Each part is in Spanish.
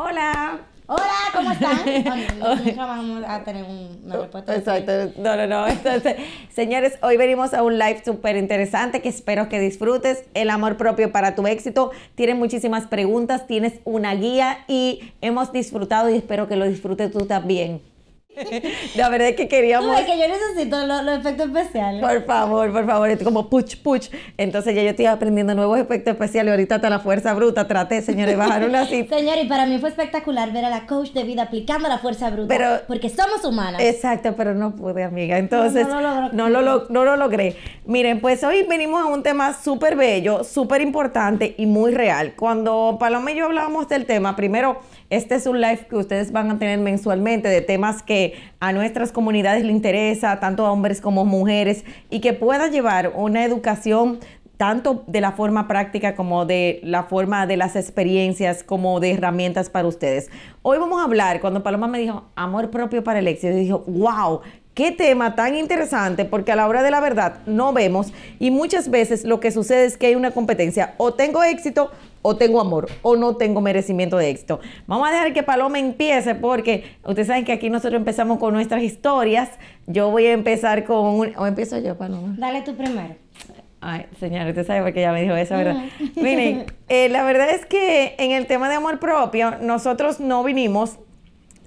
Hola. Hola, ¿cómo están? vamos a tener una respuesta. Exacto. No, no, no. Entonces, señores, hoy venimos a un live súper interesante que espero que disfrutes. El amor propio para tu éxito. Tienes muchísimas preguntas, tienes una guía y hemos disfrutado y espero que lo disfrutes tú también. La verdad es que queríamos. es que yo necesito los, efectos especiales. Por favor, por favor. Es como puch, push. Entonces ya yo estoy aprendiendo nuevos efectos especiales. Ahorita hasta la fuerza bruta traté, señores, bajaron así. Señor, y para mí fue espectacular ver a la coach de vida aplicando la fuerza bruta. porque somos humanas. Exacto, pero no pude, amiga. Entonces, no, lo, no logré. Miren, pues hoy venimos a un tema súper bello, súper importante y muy real. Cuando Paloma y yo hablábamos del tema, primero este es un live que ustedes van a tener mensualmente de temas que a nuestras comunidades le interesa, tanto a hombres como mujeres, y que pueda llevar una educación tanto de la forma práctica como de la forma de las experiencias, como de herramientas para ustedes. Hoy vamos a hablar, cuando Paloma me dijo amor propio para el éxito, dijo, wow, Qué tema tan interesante, porque a la hora de la verdad no vemos y muchas veces lo que sucede es que hay una competencia, o tengo éxito o tengo amor o no tengo merecimiento de éxito. Vamos a dejar que Paloma empiece porque ustedes saben que aquí nosotros empezamos con nuestras historias. Yo voy a empezar con un... ¿O empiezo yo, Paloma? Dale tu primero. Ay, señora, usted sabe por qué ella me dijo eso, ¿verdad? Miren, eh, la verdad es que en el tema de amor propio, nosotros no vinimos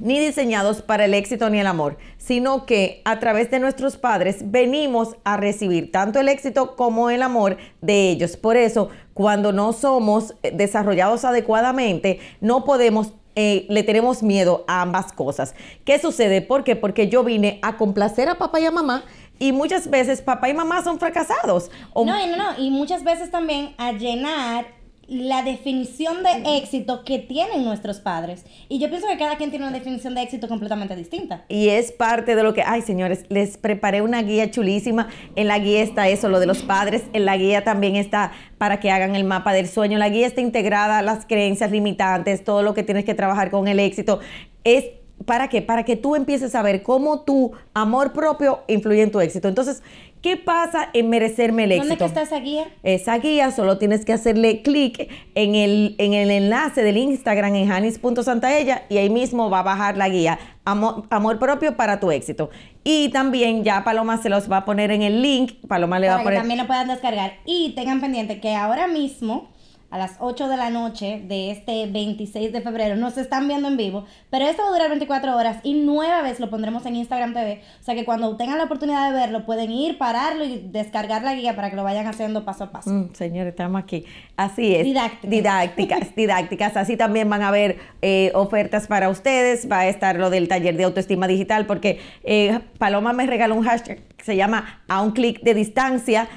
ni diseñados para el éxito ni el amor, sino que a través de nuestros padres venimos a recibir tanto el éxito como el amor de ellos. Por eso, cuando no somos eh, desarrollados adecuadamente, no podemos eh, le tenemos miedo a ambas cosas. ¿Qué sucede? ¿Por qué? Porque yo vine a complacer a papá y a mamá y muchas veces papá y mamá son fracasados. No, no, no, y muchas veces también a llenar la definición de éxito que tienen nuestros padres. Y yo pienso que cada quien tiene una definición de éxito completamente distinta. Y es parte de lo que, ay señores, les preparé una guía chulísima. En la guía está eso, lo de los padres. En la guía también está para que hagan el mapa del sueño. la guía está integrada las creencias limitantes, todo lo que tienes que trabajar con el éxito. Es ¿Para qué? Para que tú empieces a ver cómo tu amor propio influye en tu éxito. Entonces, ¿Qué pasa en merecerme el éxito? ¿Dónde está esa guía? Esa guía solo tienes que hacerle clic en el, en el enlace del Instagram en janis.santaella y ahí mismo va a bajar la guía. Amor, propio para tu éxito. Y también ya Paloma se los va a poner en el link. Paloma le va a poner. Que también lo puedan descargar. Y tengan pendiente que ahora mismo a las 8 de la noche de este 26 de febrero. Nos están viendo en vivo, pero esto va a durar 24 horas y nueva vez lo pondremos en Instagram TV. O sea que cuando tengan la oportunidad de verlo, pueden ir, pararlo y descargar la guía para que lo vayan haciendo paso a paso. Mm, señores, estamos aquí. Así es. Didácticas. Didácticas, didácticas. Así también van a haber eh, ofertas para ustedes. Va a estar lo del taller de autoestima digital, porque eh, Paloma me regaló un hashtag que se llama a un clic de distancia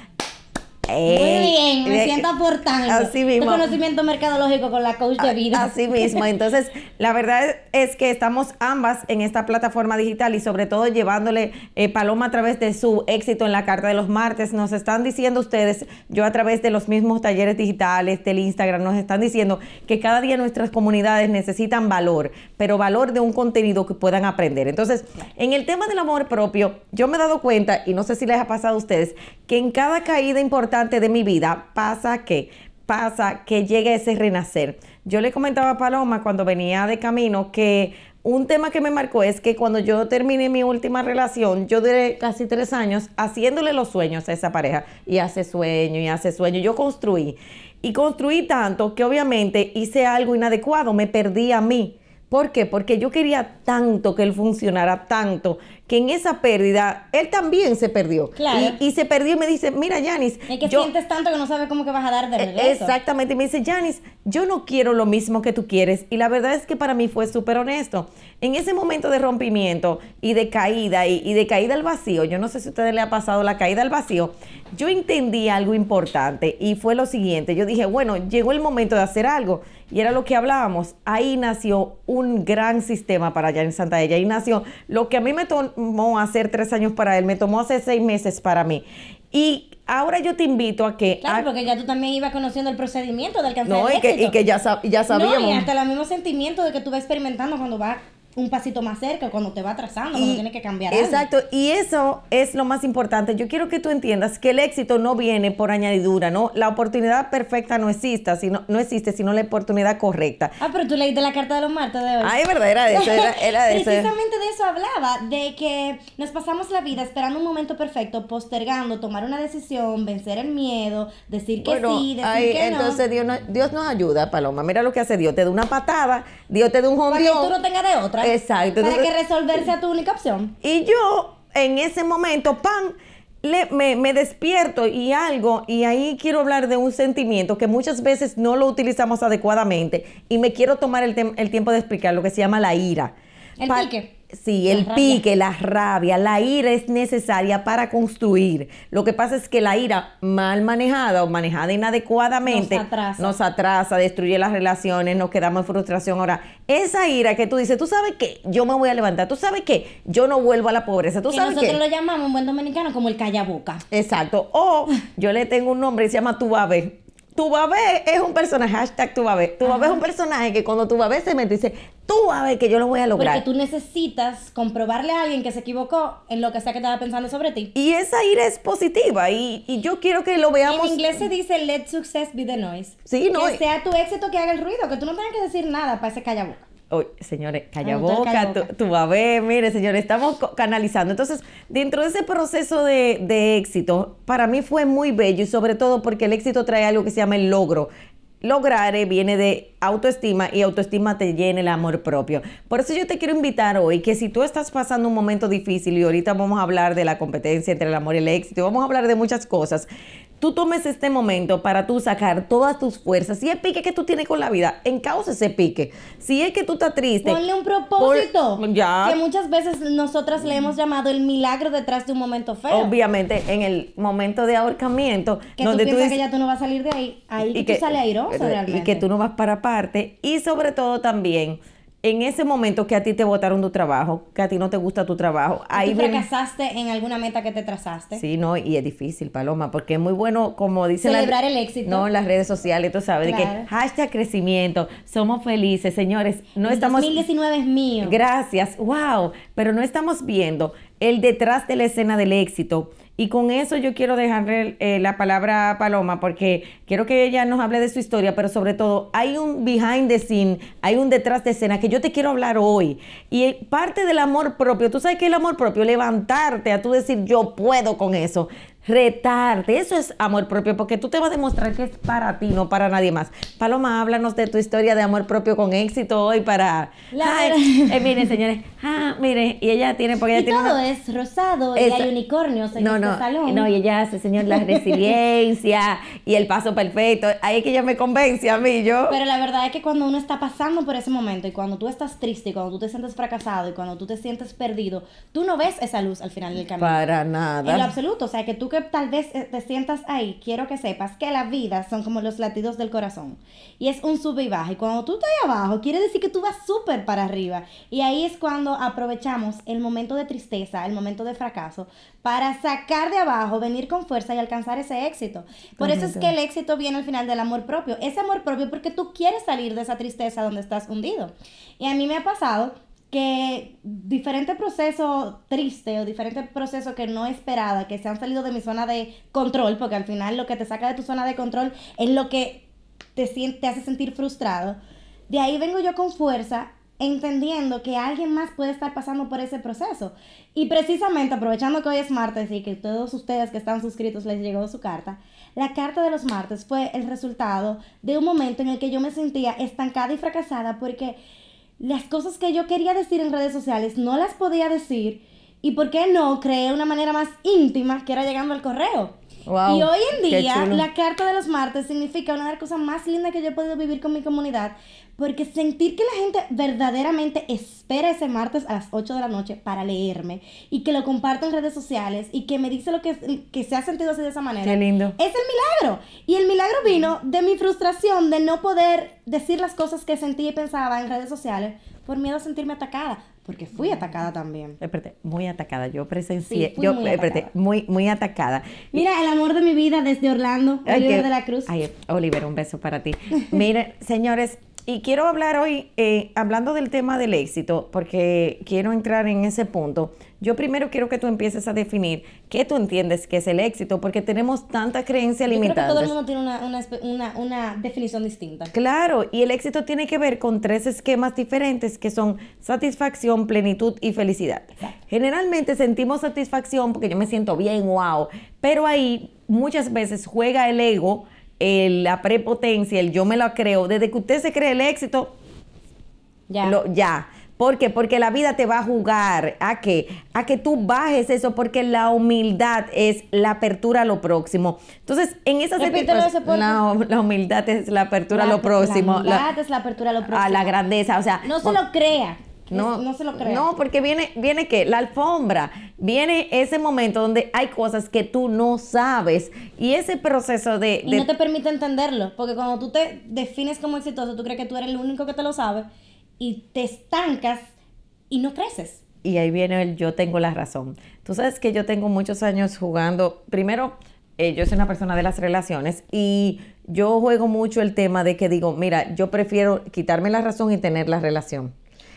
muy bien, me siento aportando. Así Tu conocimiento mercadológico con la coach de vida. Así mismo. Entonces, la verdad es que estamos ambas en esta plataforma digital y sobre todo llevándole eh, Paloma a través de su éxito en la carta de los martes. Nos están diciendo ustedes, yo a través de los mismos talleres digitales, del Instagram, nos están diciendo que cada día nuestras comunidades necesitan valor, pero valor de un contenido que puedan aprender. Entonces, en el tema del amor propio, yo me he dado cuenta, y no sé si les ha pasado a ustedes, que en cada caída importante de mi vida pasa que pasa que llega ese renacer. Yo le comentaba a Paloma cuando venía de camino que un tema que me marcó es que cuando yo terminé mi última relación, yo duré casi tres años haciéndole los sueños a esa pareja. Y hace sueño, y hace sueño. Yo construí. Y construí tanto que obviamente hice algo inadecuado, me perdí a mí. ¿Por qué? Porque yo quería tanto que él funcionara tanto que en esa pérdida él también se perdió. Y, se perdió y me dice, mira, Janis. Es que sientes tanto que no sabes cómo que vas a dar de e-, regreso. Exactamente. Y me dice, Janis, yo no quiero lo mismo que tú quieres. Y la verdad es que para mí fue súper honesto. En ese momento de rompimiento y de caída y, de caída al vacío, yo no sé si a ustedes le ha pasado la caída al vacío, yo entendí algo importante y fue lo siguiente. Yo dije, bueno, llegó el momento de hacer algo. Y era lo que hablábamos. Ahí nació un gran sistema para Janis Santaella. Ahí nació lo que a mí me, hacer tres años para él, me tomó hace seis meses para mí. Y ahora yo te invito a que... Claro, porque ya tú también ibas conociendo el procedimiento de alcanzar no, y Que, y que ya, ya sabíamos. No, y hasta el mismo sentimiento de que tú vas experimentando cuando vas un pasito más cerca cuando te va atrasando, cuando tiene que cambiar. Exacto, y eso es lo más importante. Yo quiero que tú entiendas que el éxito no viene por añadidura, ¿no? La oportunidad perfecta no existe, sino, no existe, sino la oportunidad correcta. Ah, pero tú leíste la carta de los martes de hoy. Ay, verdad, era de eso, era, de eso. Precisamente de eso hablaba, de que nos pasamos la vida esperando un momento perfecto, postergando, tomar una decisión, vencer el miedo, decir que sí, decir ay, que entonces Dios, Dios nos ayuda, Paloma. Mira lo que hace Dios, te da una patada, Dios te da un que tú no tengas de otra. Exacto. para que resolverse a tu única opción. Y yo, en ese momento, pan, Le, me, despierto y algo, y ahí quiero hablar de un sentimiento que muchas veces no lo utilizamos adecuadamente y me quiero tomar el, tiempo de explicar lo que se llama la ira. El Sí, el pique, la rabia, la ira es necesaria para construir. Lo que pasa es que la ira mal manejada o manejada inadecuadamente nos atrasa, destruye las relaciones, nos quedamos en frustración. Ahora, esa ira que tú dices, tú sabes que yo me voy a levantar, tú sabes que yo no vuelvo a la pobreza, tú sabes nosotros lo llamamos en buen dominicano como el callaboca. Exacto. O yo le tengo un nombre, se llama tu tu babé es un personaje, hashtag tu babé. Tu babé es un personaje que cuando tu babé se mete dice, tú babé que yo lo voy a lograr. Porque tú necesitas comprobarle a alguien que se equivocó en lo que sea que estaba pensando sobre ti. Y esa ira es positiva y, yo quiero que lo veamos. En inglés se dice, let success be the noise. Sí, no. Que sea tu éxito que haga el ruido, que tú no tengas que decir nada para ese boca señores, calla ah, boca, tu Tú, a ver, mire, señores, estamos canalizando. Entonces, dentro de ese proceso de, éxito, para mí fue muy bello y sobre todo porque el éxito trae algo que se llama el logro. Lograr eh, viene de autoestima y autoestima te llena el amor propio. Por eso yo te quiero invitar hoy que si tú estás pasando un momento difícil y ahorita vamos a hablar de la competencia entre el amor y el éxito, vamos a hablar de muchas cosas, tú tomes este momento para tú sacar todas tus fuerzas. Si es pique que tú tienes con la vida, encauce ese pique. Si es que tú estás triste. Ponle un propósito. ya. Que muchas veces nosotras le hemos llamado el milagro detrás de un momento feo. Obviamente, en el momento de ahorcamiento. Que donde tú, piensas que ya tú no vas a salir de ahí. Ahí y que, tú sales airoso eh, Y que tú no vas para parte. Y sobre todo también en ese momento que a ti te botaron tu trabajo, que a ti no te gusta tu trabajo, ahí ¿Tú fracasaste en alguna meta que te trazaste? Sí, no, y es difícil, Paloma, porque es muy bueno, como dice. Celebrar el éxito. No, en las redes sociales, tú sabes, que hashtag crecimiento, somos felices, señores, no el estamos... 2019 es mío. Gracias, wow, pero no estamos viendo el detrás de la escena del éxito. Y con eso yo quiero dejarle eh, la palabra a Paloma porque quiero que ella nos hable de su historia, pero sobre todo hay un behind the scene, hay un detrás de escena que yo te quiero hablar hoy. Y parte del amor propio, tú sabes que el amor propio, levantarte a tú decir yo puedo con eso retarde Eso es amor propio, porque tú te vas a demostrar que es para ti, no para nadie más. Paloma, háblanos de tu historia de amor propio con éxito hoy para. La... Eh, miren, señores, ah, miren, y ella tiene, porque ella Todo es rosado y hay unicornios en no, este salón. no, No, y ella hace, señor, la resiliencia y el paso perfecto. Ahí es que ella me convence a mí, yo. Pero la verdad es que cuando uno está pasando por ese momento y cuando tú estás triste y cuando tú te sientes fracasado y cuando tú te sientes perdido, tú no ves esa luz al final del camino. Para nada. En lo absoluto, o sea, que tú tal vez eh, te sientas ahí, quiero que sepas que la vida son como los latidos del corazón. Y es un sub y baja. Y cuando tú estás abajo, quiere decir que tú vas súper para arriba. Y ahí es cuando aprovechamos el momento de tristeza, el momento de fracaso, para sacar de abajo, venir con fuerza y alcanzar ese éxito. Por eso es que el éxito viene al final del amor propio. Ese amor propio porque tú quieres salir de esa tristeza donde estás hundido. Y a mí me ha pasado que diferentes procesos tristes o diferente proceso que no esperaba, que se han salido de mi zona de control, porque al final lo que te saca de tu zona de control es lo que te, te hace sentir frustrado. De ahí vengo yo con fuerza entendiendo que alguien más puede estar pasando por ese proceso. Y precisamente aprovechando que hoy es martes y que todos ustedes que están suscritos les llegó su carta, la carta de los martes fue el resultado de un momento en el que yo me sentía estancada y fracasada porque las cosas que yo quería decir en redes sociales no las podía decir y por qué no creé una manera más íntima que era llegando al correo y hoy en día, la carta de los martes significa una de las cosas más lindas que yo he podido vivir con mi comunidad, porque sentir que la gente verdaderamente espera ese martes a las 8 de la noche para leerme y que lo comparto en redes sociales y que me dice lo que, que se ha sentido así de esa manera. lindo. Es el milagro. Y el milagro vino mm. de mi frustración de no poder decir las cosas que sentía y pensaba en redes sociales por miedo a sentirme atacada porque fui atacada también. Espérate, muy atacada, yo presencié, sí, yo, muy atacada. muy, atacada. Mira, el amor de mi vida desde Orlando, Oliver de la Cruz. Ay, Oliver, un beso para ti. Miren, señores, y quiero hablar hoy, eh, hablando del tema del éxito, porque quiero entrar en ese punto. Yo primero quiero que tú empieces a definir qué tú entiendes que es el éxito, porque tenemos tanta creencia limitada. Todo el mundo tiene una, una, definición distinta. Claro, y el éxito tiene que ver con tres esquemas diferentes que son satisfacción, plenitud y felicidad. Generalmente sentimos satisfacción porque yo me siento bien, wow, pero ahí muchas veces juega el ego la prepotencia, el yo me lo creo, desde que usted se cree el éxito, ya. ya. ¿Por qué? Porque la vida te va a jugar a que a que tú bajes eso, porque la humildad es la apertura a lo próximo. Entonces, en esa situación, la, la, humildad es la apertura a lo próximo. La humildad es la apertura a lo próximo. A la grandeza, o sea. No se lo crea. No, no se lo creo. No, porque viene, viene que la alfombra, viene ese momento donde hay cosas que tú no sabes y ese proceso de, Y no te permite entenderlo, porque cuando tú te defines como exitoso, tú crees que tú eres el único que te lo sabe y te estancas y no creces. Y ahí viene el yo tengo la razón. Tú sabes que yo tengo muchos años jugando, primero, eh, yo soy una persona de las relaciones y yo juego mucho el tema de que digo, mira, yo prefiero quitarme la razón y tener la relación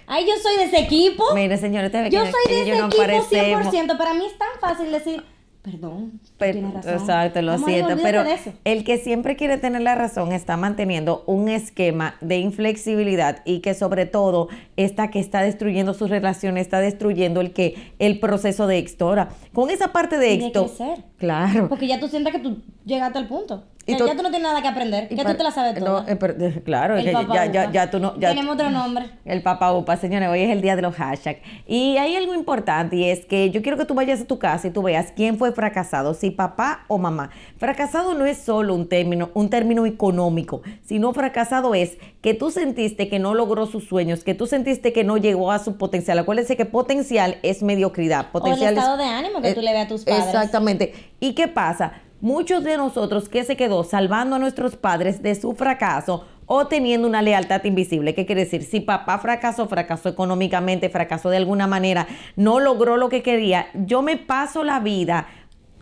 ay, yo soy de ese equipo. Mire, señora, te ve Yo soy de ese equipo 100%. Para mí es tan fácil decir, perdón, pero, Exacto, lo siento. Pero el que siempre quiere tener la razón está manteniendo un esquema de inflexibilidad y que sobre todo esta que está destruyendo sus relaciones, está destruyendo el que el proceso de extora. Con esa parte de esto. Claro. Porque ya tú sientas que tú llegaste al punto. Y ya tú no tienes nada que aprender, ya tú te la sabes todo. Eh, eh, claro, ya, ya, ya, tú no. Ya, Tenemos otro nombre. El papá upa, señores, hoy es el día de los hashtags. Y hay algo importante y es que yo quiero que tú vayas a tu casa y tú veas quién fue fracasado, si papá o mamá. Fracasado no es solo un término, un término económico, sino fracasado es que tú sentiste que no logró sus sueños, que tú sentiste que no llegó a su potencial. Acuérdense que potencial es mediocridad. Potencial o el estado de ánimo que tú le ves a tus padres. Exactamente. ¿Y qué pasa? Muchos de nosotros que se quedó salvando a nuestros padres de su fracaso o teniendo una lealtad invisible. ¿Qué quiere decir? Si papá fracasó, fracasó económicamente, fracasó de alguna manera, no logró lo que quería, yo me paso la vida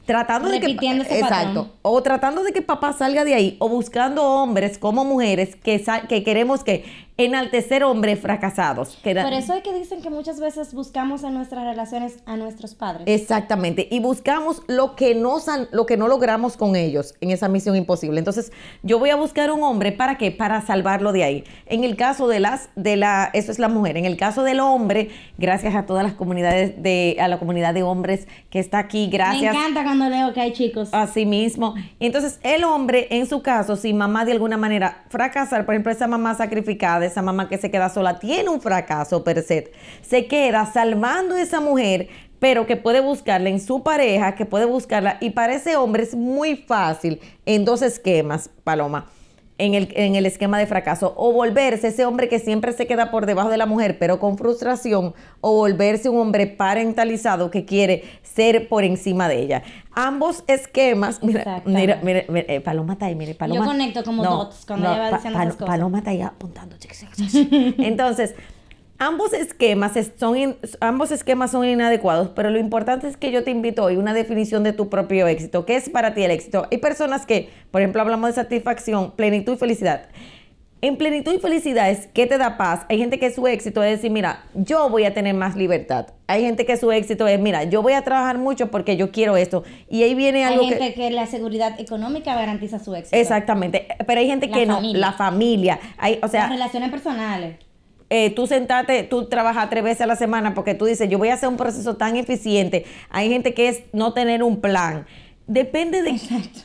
tratando de que exacto o tratando de que papá salga de ahí o buscando hombres como mujeres que que queremos que enaltecer hombres fracasados. Por eso es que dicen que muchas veces buscamos en nuestras relaciones a nuestros padres. Exactamente, y buscamos lo que, no, lo que no logramos con ellos en esa misión imposible. Entonces, yo voy a buscar un hombre, ¿para qué? Para salvarlo de ahí. En el caso de las, de la, eso es la mujer, en el caso del hombre, gracias a todas las comunidades, de, a la comunidad de hombres que está aquí, gracias. Me encanta cuando leo que hay chicos. Así mismo. Entonces, el hombre, en su caso, si mamá de alguna manera fracasar, por ejemplo, esa mamá sacrificada, esa mamá que se queda sola, tiene un fracaso per se. Se queda salvando a esa mujer, pero que puede buscarla en su pareja, que puede buscarla. Y para ese hombre es muy fácil en dos esquemas, Paloma en el, en el, esquema de fracaso. O volverse ese hombre que siempre se queda por debajo de la mujer, pero con frustración, o volverse un hombre parentalizado que quiere ser por encima de ella. Ambos esquemas. Mira, mira, mira, eh, Paloma está ahí, mire, Paloma. Yo conecto como dots cuando ella va diciendo cosas. Paloma está ahí apuntando. Entonces, Ambos esquemas, son ambos esquemas son inadecuados, pero lo importante es que yo te invito hoy una definición de tu propio éxito. ¿Qué es para ti el éxito? Hay personas que, por ejemplo, hablamos de satisfacción, plenitud y felicidad. En plenitud y felicidad es qué te da paz. Hay gente que su éxito es decir, mira, yo voy a tener más libertad. Hay gente que su éxito es, mira, yo voy a trabajar mucho porque yo quiero esto. Y ahí viene algo. Hay gente que, la seguridad económica garantiza su éxito. Exactamente. Pero hay gente que no. La familia. Hay, o las relaciones personales. Eh, tú sentate, tú trabajas tres veces a la semana porque tú dices, yo voy a hacer un proceso tan eficiente. Hay gente que es no tener un plan. Depende de...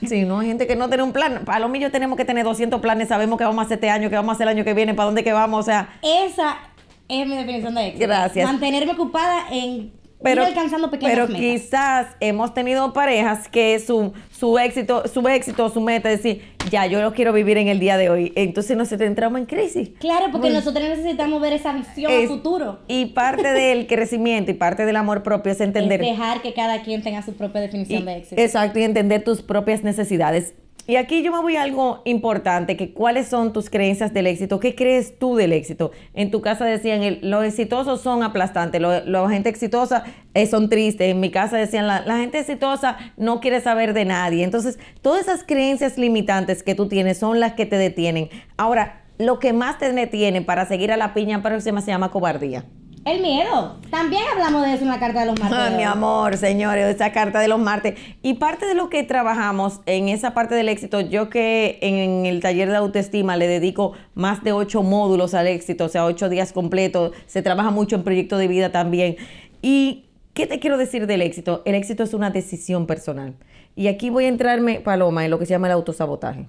Si no, hay gente que no tiene un plan. para lo mío tenemos que tener 200 planes, sabemos qué vamos a hacer este año, qué vamos a hacer el año que viene, para dónde que vamos, o sea... Esa es mi definición de éxito. Gracias. Mantenerme ocupada en pero, alcanzando pero quizás hemos tenido parejas que su, su éxito, su éxito, su meta es decir, ya, yo lo quiero vivir en el día de hoy. Entonces nos entramos en crisis. Claro, porque nosotros necesitamos ver esa visión futuro. Y parte del crecimiento y parte del amor propio es entender. dejar que cada quien tenga su propia definición de éxito. Exacto, y entender tus propias necesidades. Y aquí yo me voy a algo importante, que cuáles son tus creencias del éxito, qué crees tú del éxito. En tu casa decían, los exitosos son aplastantes, la gente exitosa eh, son tristes, en mi casa decían, la, gente exitosa no quiere saber de nadie. Entonces, todas esas creencias limitantes que tú tienes son las que te detienen. Ahora, lo que más te detiene para seguir a la piña el próxima se llama cobardía. El miedo. También hablamos de eso en la carta de los martes. Ay, ah, mi amor, señores, esa carta de los martes. Y parte de lo que trabajamos en esa parte del éxito, yo que en el taller de autoestima le dedico más de ocho módulos al éxito, o sea, ocho días completos. Se trabaja mucho en proyecto de vida también. ¿Y qué te quiero decir del éxito? El éxito es una decisión personal. Y aquí voy a entrarme, Paloma, en lo que se llama el autosabotaje.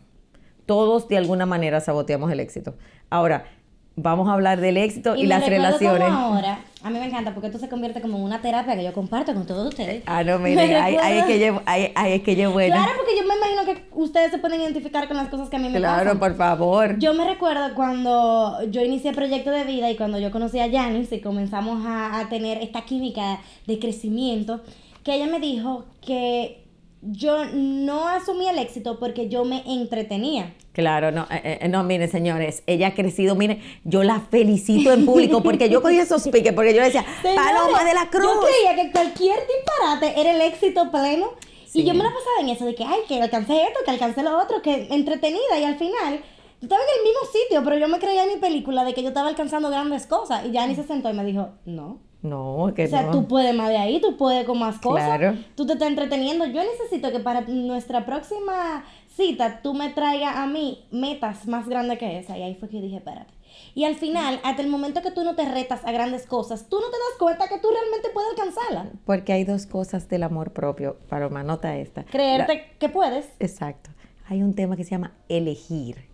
Todos de alguna manera saboteamos el éxito. Ahora, vamos a hablar del éxito y, y las relaciones. ahora, a mí me encanta porque esto se convierte como en una terapia que yo comparto con todos ustedes. Ah, no, mire, ahí, es que yo, ahí, es que Claro, porque yo me imagino que ustedes se pueden identificar con las cosas que a mí me gustan. Claro, por favor. Yo me recuerdo cuando yo inicié el proyecto de vida y cuando yo conocí a Janice y comenzamos a, a tener esta química de crecimiento, que ella me dijo que yo no asumí el éxito porque yo me entretenía. Claro, no, eh, eh, no, mire señores, ella ha crecido, mire, yo la felicito en público porque yo cogí esos piques, porque yo decía, Paloma de la Cruz. Yo creía que cualquier disparate era el éxito pleno. Y yo me la pasaba en eso, de que, ay, que alcancé esto, que alcancé lo otro, que entretenida, y al final estaba en el mismo sitio, pero yo me creía en mi película de que yo estaba alcanzando grandes cosas. Y ya ni se sentó y me dijo, no. No, que no. O sea, tú puedes más de ahí, tú puedes con más cosas. Claro. Tú te estás entreteniendo. Yo necesito que para nuestra próxima cita tú me traigas a mí metas más grandes que esa. Y ahí fue que dije, espérate. Y al final, hasta el momento que tú no te retas a grandes cosas, tú no te das cuenta que tú realmente puedes alcanzarlas. Porque hay dos cosas del amor propio, una nota esta. Creerte que puedes. Exacto. Hay un tema que se llama elegir.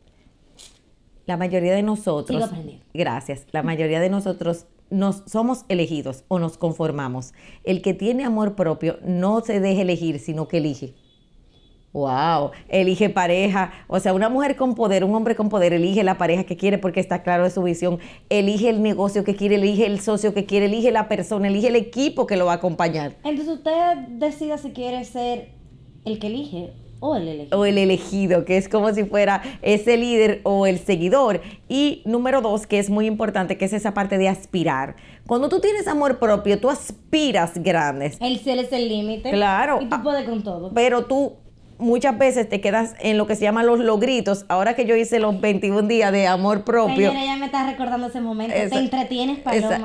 La mayoría de nosotros... Gracias. La mayoría de nosotros nos somos elegidos o nos conformamos. El que tiene amor propio no se deja elegir, sino que elige. Wow, elige pareja, o sea, una mujer con poder, un hombre con poder, elige la pareja que quiere porque está claro de su visión, elige el negocio que quiere, elige el socio que quiere, elige la persona, elige el equipo que lo va a acompañar. Entonces usted decida si quiere ser el que elige o el elegido. O el elegido, que es como si fuera ese líder o el seguidor. Y número dos, que es muy importante, que es esa parte de aspirar. Cuando tú tienes amor propio, tú aspiras grandes. El cielo es el límite. Claro. Y tú ah, puedes con todo. Pero tú muchas veces te quedas en lo que se llama los logritos. Ahora que yo hice los 21 días de amor propio. mira ya me estás recordando ese momento. te entretienes,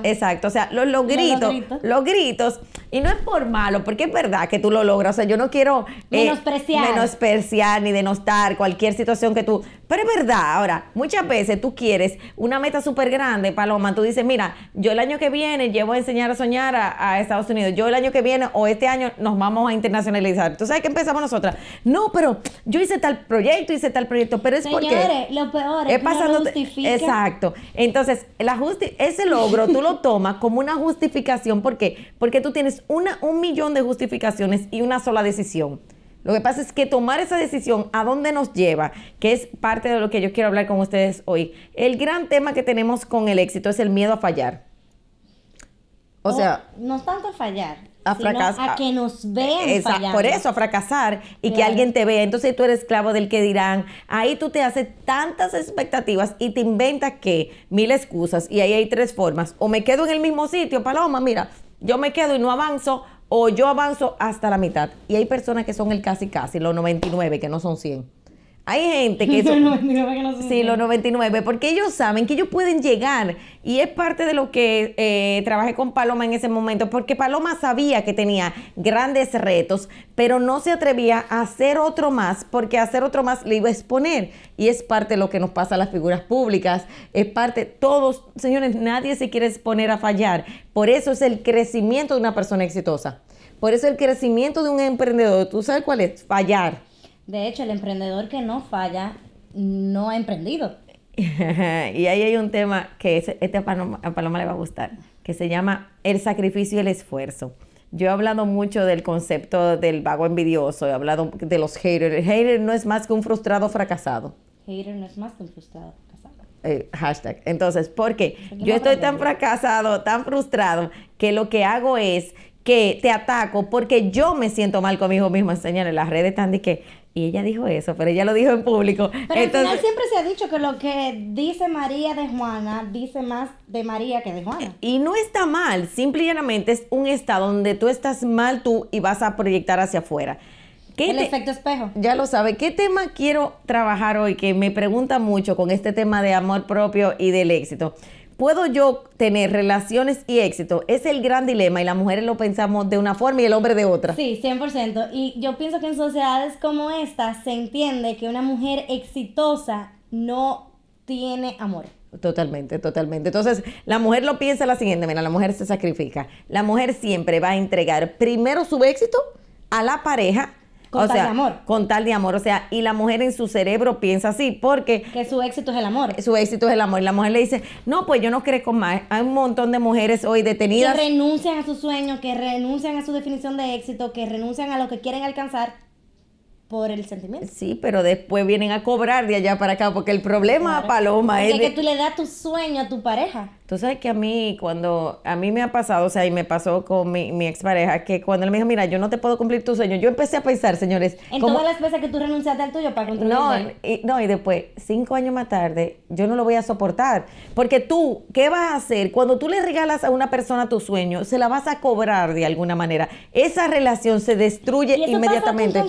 exacto. O sea, los logritos, los logritos, Y no es por malo, porque es verdad que tú lo logras. O sea, yo no quiero eh, menospreciar. ni denostar cualquier situación que tú. Pero es verdad. Ahora, muchas veces tú quieres una meta súper grande, Paloma. Tú dices, mira, yo el año que viene llevo a enseñar a soñar a, Estados Unidos. Yo el año que viene o este año nos vamos a internacionalizar. ¿Tú sabes que empezamos nosotras? no, pero yo hice tal proyecto, hice tal proyecto, pero es Señores, lo peor es, que justifica. Exacto. Entonces, ese logro tú lo tomas como una justificación. ¿Por qué? Porque tú tienes una, un millón de justificaciones y una sola decisión. Lo que pasa es que tomar esa decisión a dónde nos lleva, que es parte de lo que yo quiero hablar con ustedes hoy. El gran tema que tenemos con el éxito es el miedo a fallar. O, oh, sea... No tanto fallar, a fracasar. A que nos eh, vean. por eso, a fracasar y que alguien te vea. Entonces tú eres esclavo del que dirán. Ahí tú te haces tantas expectativas y te inventas que mil excusas. Y ahí hay tres formas. O me quedo en el mismo sitio, Paloma, mira, yo me quedo y no avanzo. O yo avanzo hasta la mitad. Y hay personas que son el casi casi, los 99, que no son 100. Hay gente que... los sí, los 99, porque ellos saben que ellos pueden llegar. Y es parte de lo que eh, trabajé con Paloma en ese momento, porque Paloma sabía que tenía grandes retos, pero no se atrevía a hacer otro más, porque hacer otro más le iba a exponer. Y es parte de lo que nos pasa a las figuras públicas. Es parte, todos, señores, nadie se quiere exponer a fallar. Por eso es el crecimiento de una persona exitosa. Por eso el crecimiento de un emprendedor, ¿tú sabes cuál es? Fallar de hecho, el emprendedor que no falla no ha emprendido. y ahí hay un tema que este a Paloma, le va a gustar, que se llama el sacrificio y el esfuerzo. Yo he hablado mucho del concepto del vago envidioso, he hablado de los haters. El hater no es más que un frustrado fracasado. Hater no es más que un frustrado fracasado. hashtag. Entonces, ¿por qué? yo estoy tan fracasado, tan frustrado, que lo que hago es que te ataco porque yo me siento mal conmigo misma. Señores, las redes están de que y ella dijo eso, pero ella lo dijo en público. Pero Entonces, siempre se ha dicho que lo que dice María de Juana dice más de María que de Juana. Y no está mal, simple y llanamente es un estado donde tú estás mal tú y vas a proyectar hacia afuera. el efecto espejo. Ya lo sabe. ¿Qué tema quiero trabajar hoy? Que me pregunta mucho con este tema de amor propio y del éxito. ¿Puedo yo tener relaciones y éxito? Es el gran dilema y las mujeres lo pensamos de una forma y el hombre de otra. Sí, 100%. Y yo pienso que en sociedades como esta se entiende que una mujer exitosa no tiene amor. Totalmente, totalmente. Entonces, la mujer lo piensa la siguiente, mira, la mujer se sacrifica. La mujer siempre va a entregar primero su éxito a la pareja con tal de amor. Con tal de amor. O sea, y la mujer en su cerebro piensa así, porque. Que su éxito es el amor. Su éxito es el amor. Y la mujer le dice, no, pues yo no crezco más. Hay un montón de mujeres hoy detenidas. Que renuncian a su sueño, que renuncian a su definición de éxito, que renuncian a lo que quieren alcanzar por el sentimiento. Sí, pero después vienen a cobrar de allá para acá, porque el problema, Paloma, es. Que tú le das tu sueño a tu pareja. Tú sabes que a mí, cuando a mí me ha pasado, o sea, y me pasó con mi, mi expareja, que cuando él me dijo, mira, yo no te puedo cumplir tu sueño, yo empecé a pensar, señores. En todas las veces que tú renunciaste al tuyo para cumplir no, y, no, y después, cinco años más tarde, yo no lo voy a soportar. Porque tú, ¿qué vas a hacer? Cuando tú le regalas a una persona tu sueño, se la vas a cobrar de alguna manera. Esa relación se destruye y eso inmediatamente.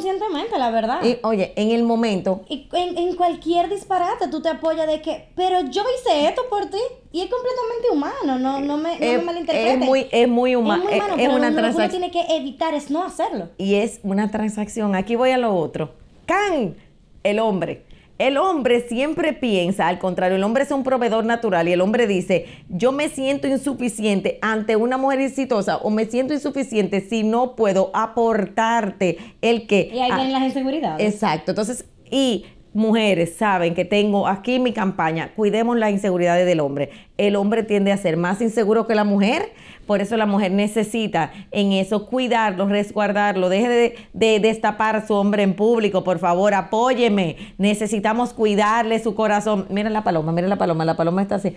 la verdad. Y, oye, en el momento. Y en, en cualquier disparate tú te apoyas de que, pero yo hice esto por ti y es completamente humano, eh, no, me, no eh, es, muy, es muy, eh, humano, una transacción. Lo que uno tiene que evitar es no hacerlo. Y es una transacción. Aquí voy a lo otro. Can, el hombre. El hombre siempre piensa, al contrario, el hombre es un proveedor natural y el hombre dice, yo me siento insuficiente ante una mujer exitosa o me siento insuficiente si no puedo aportarte el que... Y ahí vienen las inseguridades. Exacto, entonces, y mujeres saben que tengo aquí mi campaña, cuidemos las inseguridades del hombre, el hombre tiende a ser más inseguro que la mujer por eso la mujer necesita en eso cuidarlo, resguardarlo. Deje de, de destapar su hombre en público, por favor, apóyeme. Necesitamos cuidarle su corazón. Mira la paloma, mira la paloma, la paloma está así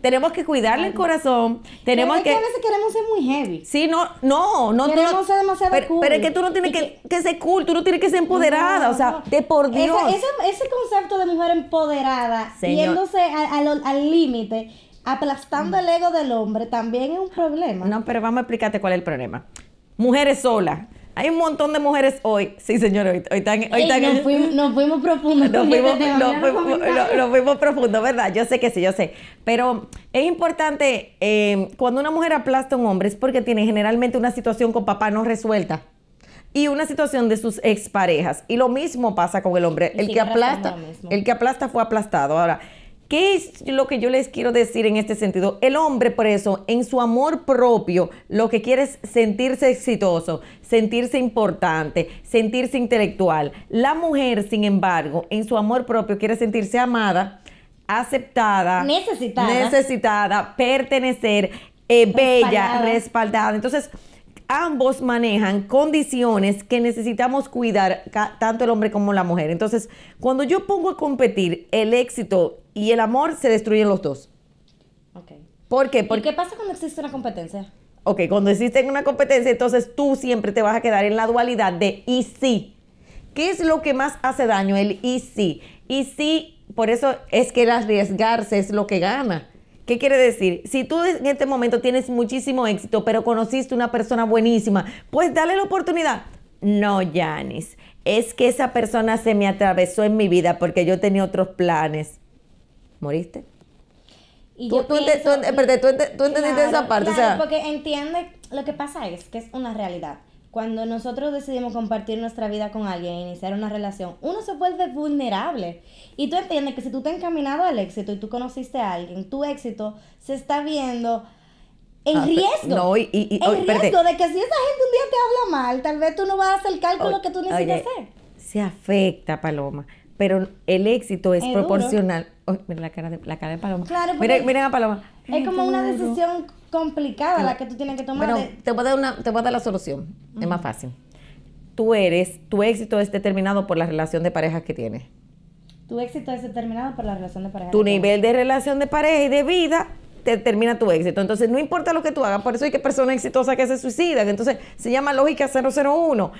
tenemos que cuidarle el corazón. Tenemos que, a veces queremos ser muy heavy. Sí, no, no, no. Queremos ser demasiado pero, Pero es que tú no tienes que, que, ser cool, tú no tienes que ser empoderada, o sea, de por Dios. Ese, ese, ese, concepto de mujer empoderada, yéndose al límite aplastando el ego del hombre también es un problema. No, pero vamos a explicarte cuál es el problema. Mujeres solas. Hay un montón de mujeres hoy. Sí, señor, hoy, hoy están. nos, fuimos, profundos. Este nos fuimos, profundos, ¿verdad? Yo sé que sí, yo sé. Pero es importante, eh, cuando una mujer aplasta a un hombre es porque tiene generalmente una situación con papá no resuelta y una situación de sus exparejas. Y lo mismo pasa con el hombre. El que aplasta, el que aplasta fue aplastado. Ahora, ¿Qué es lo que yo les quiero decir en este sentido? El hombre, por eso, en su amor propio, lo que quiere es sentirse exitoso, sentirse importante, sentirse intelectual. La mujer, sin embargo, en su amor propio quiere sentirse amada, aceptada, necesitada, pertenecer, eh, bella, respaldada. Entonces, ambos manejan condiciones que necesitamos cuidar tanto el hombre como la mujer. Entonces, cuando yo pongo a competir el éxito y el amor, se destruyen los dos. Ok. ¿Por qué? Porque, qué pasa cuando existe una competencia? Ok, cuando existe una competencia, entonces tú siempre te vas a quedar en la dualidad de y sí. ¿Qué es lo que más hace daño? El y sí. Y sí, por eso es que el arriesgarse es lo que gana. ¿Qué quiere decir? Si tú en este momento tienes muchísimo éxito, pero conociste una persona buenísima, pues dale la oportunidad. No, Yanis, es que esa persona se me atravesó en mi vida porque yo tenía otros planes. ¿Moriste? Y tú, entendiste esa parte. porque entiende, lo que pasa es que es una realidad cuando nosotros decidimos compartir nuestra vida con alguien e iniciar una relación, uno se vuelve vulnerable. Y tú entiendes que si tú te has encaminado al éxito y tú conociste a alguien, tu éxito se está viendo en ah, riesgo. No, y, en riesgo de que si esa gente un día te habla mal, tal vez tú no vas a hacer el cálculo que tú necesitas hacer. Se afecta, Paloma, pero el éxito es, proporcional miren oh, mira la cara de, la cara de Paloma. miren, a Paloma. Es como una decisión complicada la que tú tienes que tomar. te, voy a dar la solución. Es más fácil. Tú eres, tu éxito es determinado por la relación de pareja que tienes. Tu éxito es determinado por la relación de pareja. Tu nivel de relación de pareja y de vida determina tu éxito. Entonces, no importa lo que tú hagas, por eso hay que personas exitosas que se suicidan. Entonces, se llama lógica 001.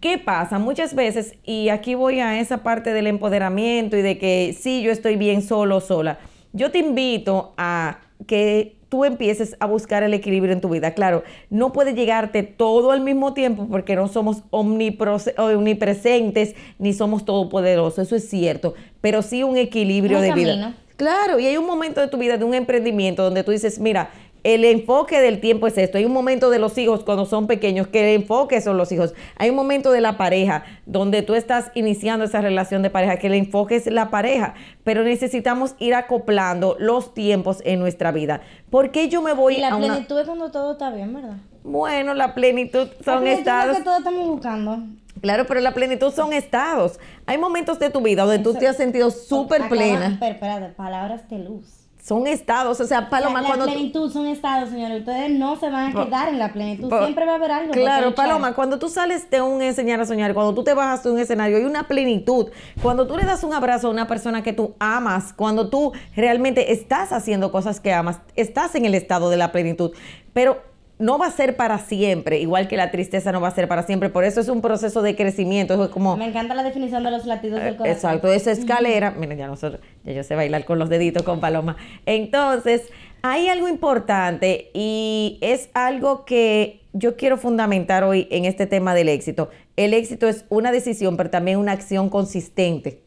¿Qué pasa? Muchas veces, y aquí voy a esa parte del empoderamiento y de que sí, yo estoy bien solo, sola. Yo te invito a que tú empieces a buscar el equilibrio en tu vida. Claro, no puede llegarte todo al mismo tiempo porque no somos omnipresentes ni somos todopoderosos, eso es cierto, pero sí un equilibrio de vida. Claro, y hay un momento de tu vida de un emprendimiento donde tú dices, mira, el enfoque del tiempo es esto. Hay un momento de los hijos cuando son pequeños que el enfoque son los hijos. Hay un momento de la pareja donde tú estás iniciando esa relación de pareja que el enfoque es la pareja. Pero necesitamos ir acoplando los tiempos en nuestra vida. ¿Por qué yo me voy y la plenitud es cuando todo está bien, ¿verdad? Bueno, la plenitud son estados. Es lo que todos estamos buscando. Claro, pero la plenitud son estados. Hay momentos de tu vida donde tú te has sentido súper plena. Espera, palabras de luz. Son estados, o sea, Paloma, cuando. La plenitud son estados, señora. Ustedes no se van a quedar en la plenitud. Siempre va a haber algo. Claro, Paloma, cuando tú sales de un enseñar eh, a soñar, cuando tú te bajas de un escenario, hay una plenitud. Cuando tú le das un abrazo a una persona que tú amas, cuando tú realmente estás haciendo cosas que amas, estás en el estado de la plenitud. Pero no va a ser para siempre, igual que la tristeza no va a ser para siempre. Por eso es un proceso de crecimiento. como, Me encanta la definición de los latidos del eh, corazón. Exacto, esa escalera. Miren, ya nosotros, ya yo sé bailar con los deditos con Paloma. Entonces, hay algo importante y es algo que yo quiero fundamentar hoy en este tema del éxito. El éxito es una decisión, pero también una acción consistente.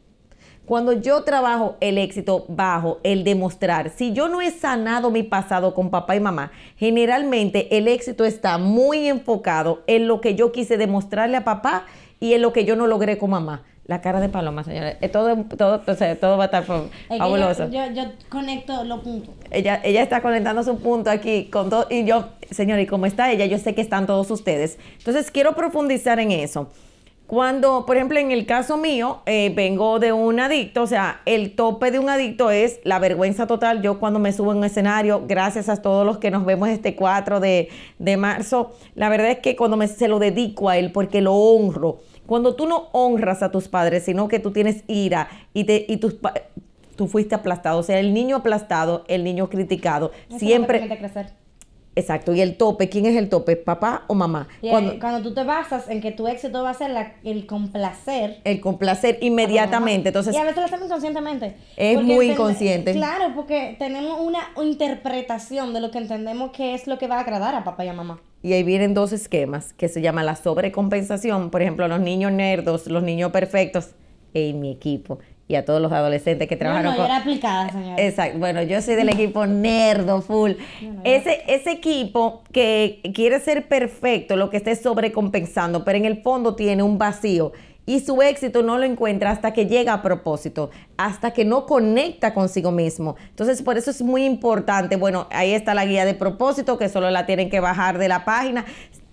Cuando yo trabajo el éxito bajo, el demostrar, si yo no he sanado mi pasado con papá y mamá, generalmente el éxito está muy enfocado en lo que yo quise demostrarle a papá y en lo que yo no logré con mamá. La cara de Paloma, señores. Eh, todo, todo, todo va a estar fabuloso. Yo, yo, conecto los puntos. Ella, ella está conectando su punto aquí con todo. Y yo, señor, y cómo está ella, yo sé que están todos ustedes. Entonces, quiero profundizar en eso. Cuando, por ejemplo, en el caso mío, eh, vengo de un adicto, o sea, el tope de un adicto es la vergüenza total. Yo cuando me subo en un escenario, gracias a todos los que nos vemos este 4 de, marzo, la verdad es que cuando me, se lo dedico a él porque lo honro. Cuando tú no honras a tus padres, sino que tú tienes ira y, te, y tú fuiste aplastado, o sea, el niño aplastado, el niño criticado, siempre... Exacto, y el tope, ¿quién es el tope? ¿Papá o mamá? cuando, cuando, tú te basas en que tu éxito va a ser la, el complacer. El complacer inmediatamente. Entonces, y a veces lo hacemos inconscientemente. Es muy inconsciente. Claro, porque tenemos una interpretación de lo que entendemos que es lo que va a agradar a papá y a mamá. Y ahí vienen dos esquemas, que se llama la sobrecompensación. Por ejemplo, los niños nerdos, los niños perfectos. en mi equipo y a todos los adolescentes que trabajan no, no, era aplicada, señora. Exacto. Bueno, yo soy del equipo nerdo, full. ese, ese equipo que quiere ser perfecto, lo que esté sobrecompensando, pero en el fondo tiene un vacío y su éxito no lo encuentra hasta que llega a propósito, hasta que no conecta consigo mismo. Entonces, por eso es muy importante. Bueno, ahí está la guía de propósito, que solo la tienen que bajar de la página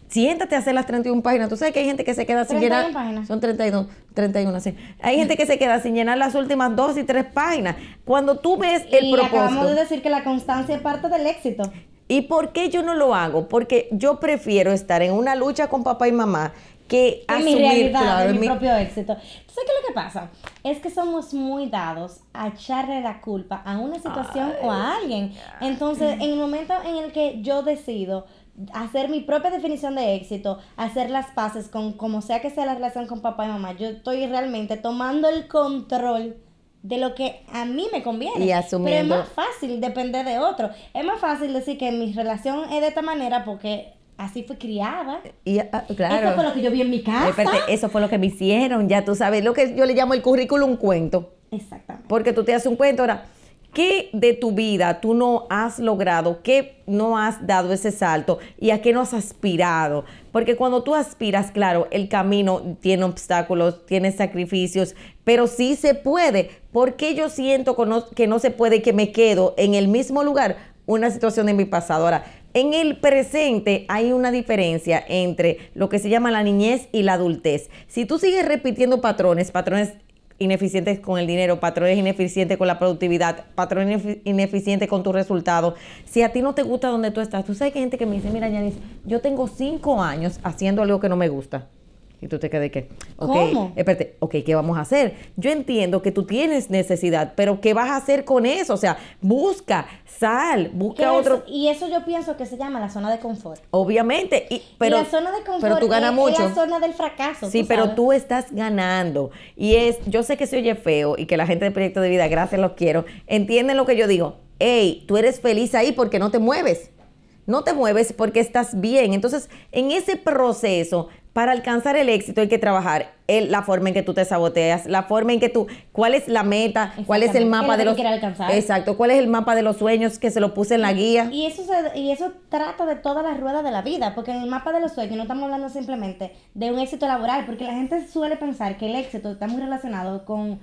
siéntate a hacer las 31 páginas. Tú sabes que hay gente que se queda sin llenar. Páginas. Son 32, 31, sí. Hay gente que se queda sin llenar las últimas dos y tres páginas. Cuando tú ves el y Acabamos de decir que la constancia es parte del éxito. ¿Y por qué yo no lo hago? Porque yo prefiero estar en una lucha con papá y mamá que a mi mi, propio éxito. ¿Sabes qué es lo que pasa? Es que somos muy dados a echarle la culpa a una situación o a alguien. Entonces, en el momento en el que yo decido hacer mi propia definición de éxito, hacer las paces con como sea que sea la relación con papá y mamá. Yo estoy realmente tomando el control de lo que a mí me conviene. Pero es más fácil depender de otro. Es más fácil decir que mi relación es de esta manera porque así fui criada. Y, ah, ah, claro. Eso fue lo que yo vi en mi casa. eso fue lo que me hicieron, ya tú sabes, lo que yo le llamo el currículum cuento. Exactamente. Porque tú te haces un cuento ahora ¿Qué de tu vida tú no has logrado? ¿Qué no has dado ese salto? ¿Y a qué no has aspirado? Porque cuando tú aspiras, claro, el camino tiene obstáculos, tiene sacrificios, pero sí se puede. ¿Por qué yo siento que no, se puede que me quedo en el mismo lugar? Una situación de mi pasado. en el presente hay una diferencia entre lo que se llama la niñez y la adultez. Si tú sigues repitiendo patrones, patrones ineficientes con el dinero, patrones ineficientes con la productividad, patrones ineficientes con tus resultados. Si a ti no te gusta donde tú estás, tú sabes que hay gente que me dice, mira, Yanis, yo tengo cinco años haciendo algo que no me gusta. Y tú te quedas que, okay, Espérate, ok, ¿qué vamos a hacer? Yo entiendo que tú tienes necesidad, pero ¿qué vas a hacer con eso? O sea, busca, sal, busca otro. y eso yo pienso que se llama la zona de confort. Obviamente, y, pero. la zona de confort tú ganas es, mucho. la zona del fracaso. Sí, pero tú estás ganando. Y es, yo sé que se oye feo y que la gente de Proyecto de Vida, gracias, los quiero, entienden lo que yo digo. Hey, tú eres feliz ahí porque no te mueves no te mueves porque estás bien. Entonces, en ese proceso, para alcanzar el éxito hay que trabajar la forma en que tú te saboteas, la forma en que tú, cuál es la meta, cuál es el mapa de los alcanzar? Exacto, cuál es el mapa de los sueños que se lo puse en la guía. Y eso se, y eso trata de toda la rueda de la vida, porque en el mapa de los sueños no estamos hablando simplemente de un éxito laboral, porque la gente suele pensar que el éxito está muy relacionado con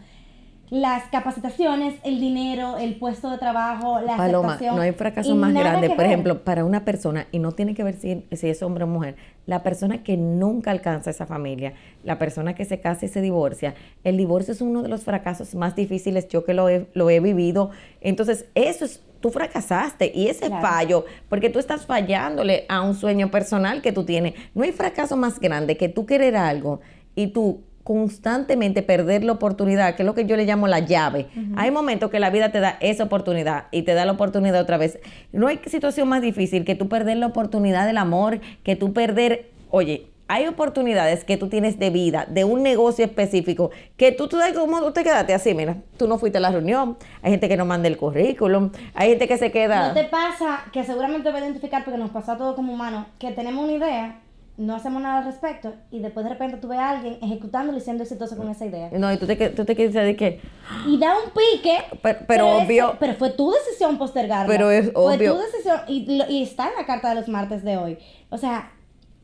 las capacitaciones, el dinero, el puesto de trabajo, la Paloma, no hay fracaso más grande, por ejemplo, para una persona, y no tiene que ver si, es hombre o mujer, la persona que nunca alcanza esa familia, la persona que se casa y se divorcia, el divorcio es uno de los fracasos más difíciles, yo que lo he, lo he vivido, entonces eso es, tú fracasaste y ese fallo, porque tú estás fallándole a un sueño personal que tú tienes, no hay fracaso más grande que tú querer algo y tú constantemente perder la oportunidad, que es lo que yo le llamo la llave. Hay momentos que la vida te da esa oportunidad y te da la oportunidad otra vez. No hay situación más difícil que tú perder la oportunidad del amor, que tú perder, oye, hay oportunidades que tú tienes de vida, de un negocio específico, que tú te das quedaste así, mira, tú no fuiste a la reunión, hay gente que no mande el currículum, hay gente que se queda. ¿No te pasa que seguramente va a identificar porque nos pasa a todos como humanos, que tenemos una idea no hacemos nada al respecto y después de repente tú ves a alguien ejecutándolo y siendo exitoso con esa idea. No, y tú te, de que... Y da un pique. Pero, obvio... pero fue tu decisión postergarlo. Pero es obvio. Fue tu decisión y, está en la carta de los martes de hoy. O sea,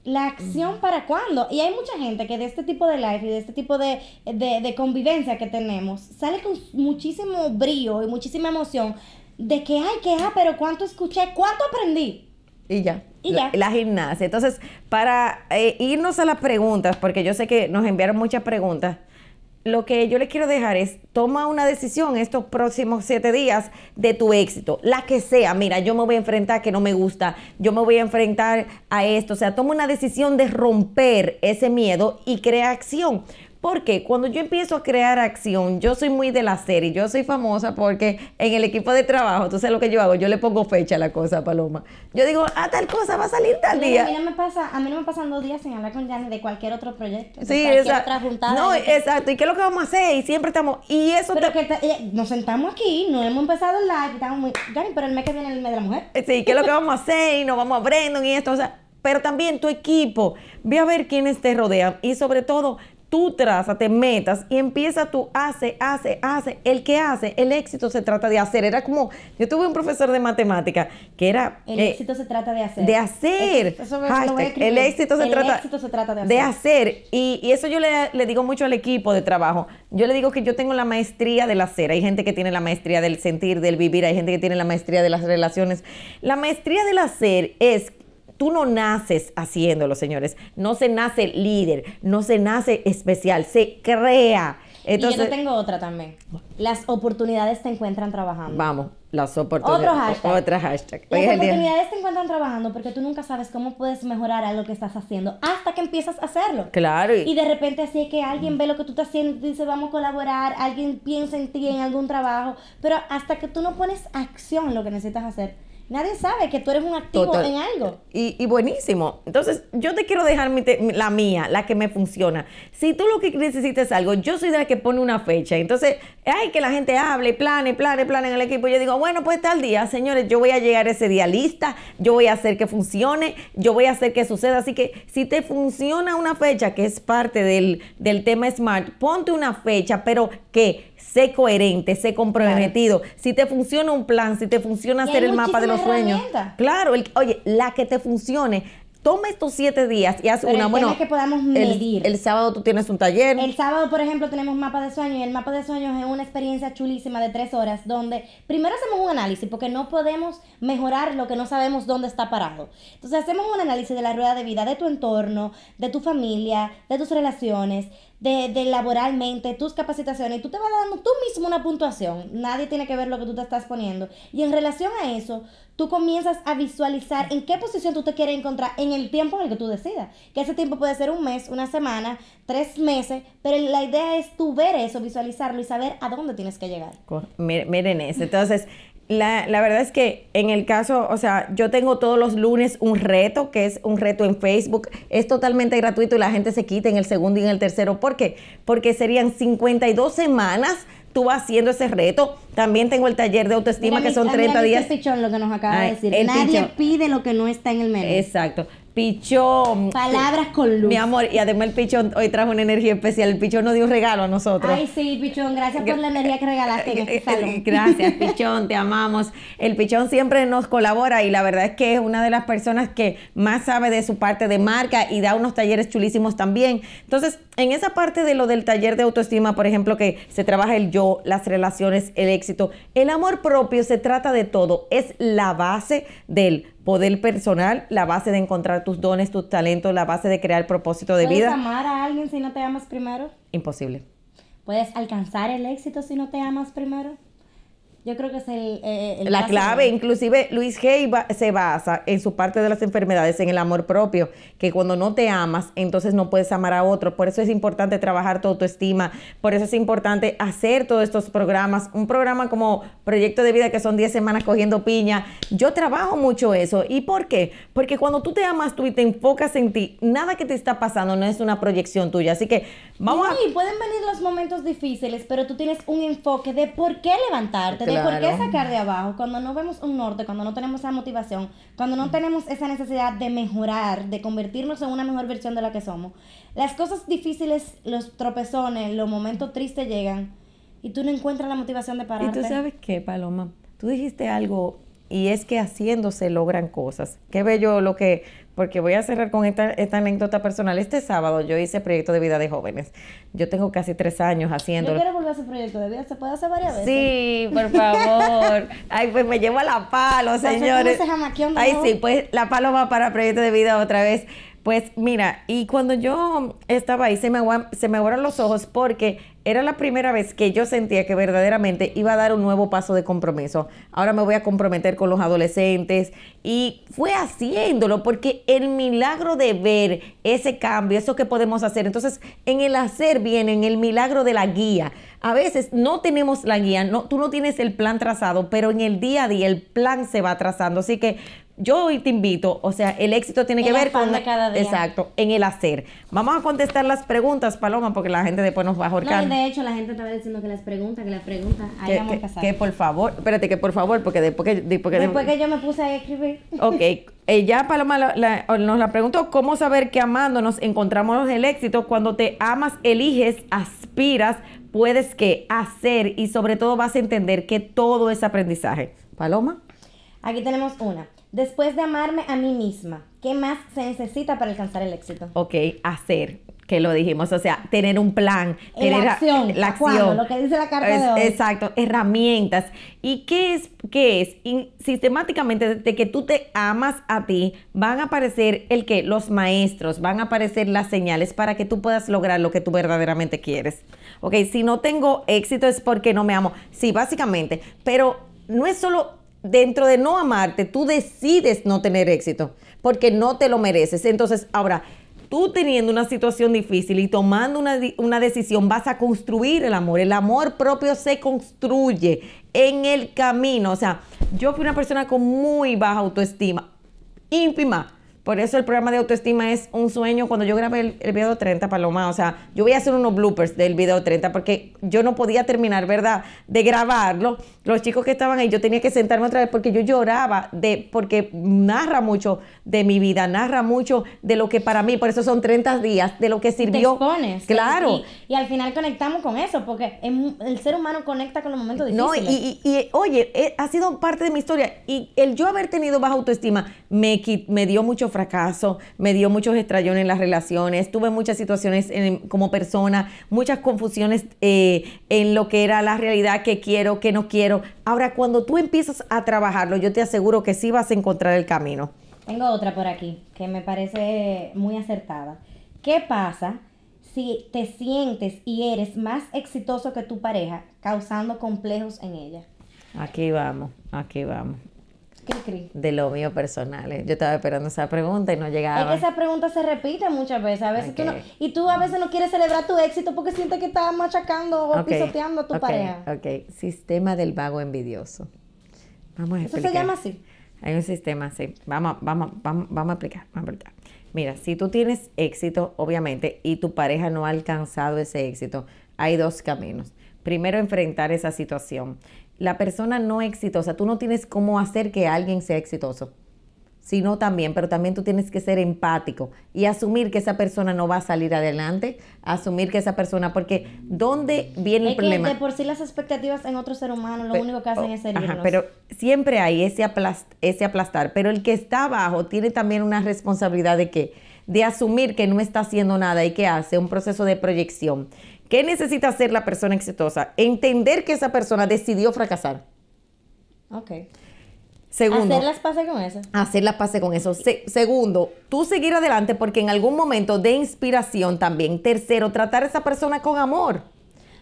la acción para cuándo. Y hay mucha gente que de este tipo de life y de este tipo de, de, convivencia que tenemos sale con muchísimo brío y muchísima emoción de que, hay que, ah, pero cuánto escuché, cuánto aprendí. Y ya. Y ya. La, gimnasia. Entonces, para eh, irnos a las preguntas, porque yo sé que nos enviaron muchas preguntas, lo que yo les quiero dejar es, toma una decisión estos próximos siete días de tu éxito, la que sea. Mira, yo me voy a enfrentar a que no me gusta, yo me voy a enfrentar a esto. O sea, toma una decisión de romper ese miedo y crea acción. Porque cuando yo empiezo a crear acción, yo soy muy de la serie, yo soy famosa porque en el equipo de trabajo, tú sabes lo que yo hago, yo le pongo fecha a la cosa, Paloma. Yo digo, ah, tal cosa va a salir tal día. a mí no me pasa, a mí no me pasan dos días sin hablar con Janet de cualquier otro proyecto. sí, exacto. No, exacto. ¿Y qué es lo que vamos a hacer? Y siempre estamos, y eso pero que eh, nos sentamos aquí, no hemos empezado el live, estamos muy, Janet, pero el mes que viene es el mes de la mujer. Sí, ¿qué es lo que vamos a hacer? Y nos vamos a Brandon y esto, o sea, pero también tu equipo, ve a ver quiénes te rodean y sobre todo tú trazas te metas y empieza tú, hace, hace, hace, el que hace, el éxito se trata de hacer. Era como, yo tuve un profesor de matemática que era... El eh, éxito se trata de hacer. De hacer. eso el éxito se, el trata, éxito se trata de hacer. De hacer. Y, eso yo le, le, digo mucho al equipo de trabajo. Yo le digo que yo tengo la maestría del hacer. Hay gente que tiene la maestría del sentir, del vivir. Hay gente que tiene la maestría de las relaciones. La maestría del hacer es Tú no naces haciéndolo, señores. No se nace líder, no se nace especial, se crea. Entonces, y yo tengo otra también. Las oportunidades te encuentran trabajando. Vamos, las oportunidades. Otro hashtag. Otra hashtag. Las oportunidades te encuentran trabajando porque tú nunca sabes cómo puedes mejorar algo que estás haciendo hasta que empiezas a hacerlo. Claro. Y, de repente así es que alguien ve lo que tú estás haciendo y dice vamos a colaborar, alguien piensa en ti en algún trabajo, pero hasta que tú no pones acción en lo que necesitas hacer, Nadie sabe que tú eres un activo en algo. Y, buenísimo. Entonces, yo te quiero dejar la mía, la que me funciona. Si tú lo que necesitas es algo, yo soy de la que pone una fecha. Entonces, hay que la gente hable plane, plane, plane en el equipo. Yo digo, bueno, pues tal día, señores, yo voy a llegar ese día lista, yo voy a hacer que funcione, yo voy a hacer que suceda. Así que si te funciona una fecha, que es parte del, del tema Smart, ponte una fecha, pero que sé coherente, sé comprometido. Si te funciona un plan, si te funciona hacer el mapa de los sueños. Claro, el, oye, la que te funcione, toma estos siete días y haz una. bueno, que podamos medir. El, sábado tú tienes un taller. El sábado, por ejemplo, tenemos mapa de sueños y el mapa de sueños es una experiencia chulísima de tres horas donde primero hacemos un análisis porque no podemos mejorar lo que no sabemos dónde está parado. Entonces hacemos un análisis de la rueda de vida, de tu entorno, de tu familia, de tus relaciones, de, laboralmente, tus capacitaciones, y tú te vas dando tú mismo una puntuación. Nadie tiene que ver lo que tú te estás poniendo. Y en relación a eso, tú comienzas a visualizar en qué posición tú te quieres encontrar en el tiempo en el que tú decidas. Que ese tiempo puede ser un mes, una semana, tres meses, pero la idea es tú ver eso, visualizarlo y saber a dónde tienes que llegar. Miren eso. Entonces, la, la, verdad es que en el caso, o sea, yo tengo todos los lunes un reto, que es un reto en Facebook. Es totalmente gratuito y la gente se quita en el segundo y en el tercero. ¿Por qué? Porque serían 52 semanas tú haciendo ese reto. También tengo el taller de autoestima que son mira, 30 mira días. Pichón, lo que nos acaba de decir. Nadie pide lo que no está en el menú. Exacto. Pichón. Mm, Palabras con luz. Mi amor, y además el Pichón hoy trajo una energía especial. El Pichón nos dio un regalo a nosotros. Ay, sí, Pichón, gracias por la energía que regalaste este Gracias, Pichón, te amamos. El Pichón siempre nos colabora y la verdad es que es una de las personas que más sabe de su parte de marca y da unos talleres chulísimos también. Entonces, en esa parte de lo del taller de autoestima, por ejemplo, que se trabaja el yo, las relaciones, el éxito, el amor propio se trata de todo. Es la base del poder personal, la base de encontrar tus dones, tus talentos, la base de crear propósito de vida. ¿Puedes amar a alguien si no te amas primero? Imposible. ¿Puedes alcanzar el éxito si no te amas primero? Yo creo que es el, eh, eh, la clave. Inclusive Luis G. se basa en su parte de las enfermedades, en el amor propio, que cuando no te amas, entonces no puedes amar a otro. Por eso es importante trabajar tu autoestima, por eso es importante hacer todos estos programas. Un programa como Proyecto de Vida, que son 10 semanas cogiendo piña. Yo trabajo mucho eso. ¿Y por qué? Porque cuando tú te amas tú y te enfocas en ti, nada que te está pasando no es una proyección tuya. Así que vamos a... Sí, pueden venir los momentos difíciles, pero tú tienes un enfoque de por qué levantarte por qué sacar de abajo? Cuando no vemos un norte, cuando no tenemos esa motivación, cuando no tenemos esa necesidad de mejorar, de convertirnos en una mejor versión de la que somos, las cosas difíciles, los tropezones, los momentos tristes llegan y tú no encuentras la motivación de pararte. ¿Y tú sabes qué, Paloma? Tú dijiste algo y es que haciéndose logran cosas. Qué bello lo que porque voy a cerrar con esta, anécdota personal. Este sábado yo hice proyecto de vida de jóvenes. Yo tengo casi tres años haciendo... Yo quiero volver a hacer proyecto de vida, ¿se puede hacer varias veces? Sí, por favor. Ay, pues me llevo a la palo, señores. Ay, sí, pues la palo va para proyecto de vida otra vez. Pues mira, y cuando yo estaba ahí, se me, se me los ojos porque era la primera vez que yo sentía que verdaderamente iba a dar un nuevo paso de compromiso. Ahora me voy a comprometer con los adolescentes. Y fue haciéndolo porque el milagro de ver ese cambio, eso que podemos hacer. Entonces, en el hacer viene, en el milagro de la guía. A veces no tenemos la guía, no, tú no tienes el plan trazado, pero en el día a día el plan se va trazando. Así que yo hoy te invito, o sea, el éxito tiene que ver con... cada Exacto, en el hacer. Vamos a contestar las preguntas, Paloma, porque la gente después nos va a ahorcar. No, de hecho, la gente estaba diciendo que las preguntas, que las preguntas, ahí vamos pasar. Que por favor, espérate, que por favor, porque después que... Después yo me puse a escribir. Ok, eh, ya Paloma nos la preguntó, ¿cómo saber que amándonos encontramos el éxito? Cuando te amas, eliges, aspiras, puedes que hacer y sobre todo vas a entender que todo es aprendizaje. Paloma. Aquí tenemos una. Después de amarme a mí misma, ¿qué más se necesita para alcanzar el éxito? Ok, hacer que lo dijimos, o sea, tener un plan, la acción, lo que dice la carta de hoy. Exacto, herramientas. ¿Y qué es? Qué es? sistemáticamente, desde que tú te amas a ti, van a aparecer el que los maestros, van a aparecer las señales para que tú puedas lograr lo que tú verdaderamente quieres. Ok, si no tengo éxito es porque no me amo. Sí, básicamente, pero no es solo dentro de no amarte, tú decides no tener éxito porque no te lo mereces. Entonces, ahora, tú teniendo una situación difícil y tomando una, decisión, vas a construir el amor. El amor propio se construye en el camino. O sea, yo fui una persona con muy baja autoestima, ínfima. Por eso el programa de autoestima es un sueño. Cuando yo grabé el, video 30, Paloma, o sea, yo voy a hacer unos bloopers del video 30 porque yo no podía terminar, ¿verdad?, de grabarlo. Los chicos que estaban ahí, yo tenía que sentarme otra vez porque yo lloraba, de, porque narra mucho de mi vida, narra mucho de lo que para mí, por eso son 30 días, de lo que sirvió. claro. Y, al final conectamos con eso, porque el ser humano conecta con los momentos difíciles. No, y, y oye, eh, ha sido parte de mi historia. Y el yo haber tenido baja autoestima me, me dio mucho fracaso, me dio muchos estrellones en las relaciones, tuve muchas situaciones como persona, muchas confusiones eh, en lo que era la realidad que quiero, que no quiero. Ahora, cuando tú empiezas a trabajarlo, yo te aseguro que sí vas a encontrar el camino. Tengo otra por aquí que me parece muy acertada. ¿Qué pasa si te sientes y eres más exitoso que tu pareja, causando complejos en ella? Aquí vamos, aquí vamos. ¿Qué crees? De lo mío personal. Eh. Yo estaba esperando esa pregunta y no llegaba. Es que esa pregunta se repite muchas veces. A veces no, y tú a veces no quieres celebrar tu éxito porque sientes que estás machacando o pisoteando a tu pareja. Ok, sistema del vago envidioso. Vamos a explicar. Eso se llama así. Hay un sistema así. Vamos, vamos, vamos, vamos a explicar, vamos a aplicar. Mira, si tú tienes éxito, obviamente, y tu pareja no ha alcanzado ese éxito, hay dos caminos. Primero, enfrentar esa situación la persona no exitosa, tú no tienes cómo hacer que alguien sea exitoso, sino también, pero también tú tienes que ser empático y asumir que esa persona no va a salir adelante, asumir que esa persona, porque ¿dónde viene el De por sí las expectativas en otro ser humano, lo único que hacen oh, es Ajá, pero siempre hay ese, aplast, ese aplastar, pero el que está abajo tiene también una responsabilidad de que de asumir que no está haciendo nada y que hace un proceso de proyección. ¿Qué necesita hacer la persona exitosa? Entender que esa persona decidió fracasar. Ok. Segundo. Hacer las pases con eso. Hacer las pases con eso. segundo, tú seguir adelante porque en algún momento de inspiración también. Tercero, tratar a esa persona con amor.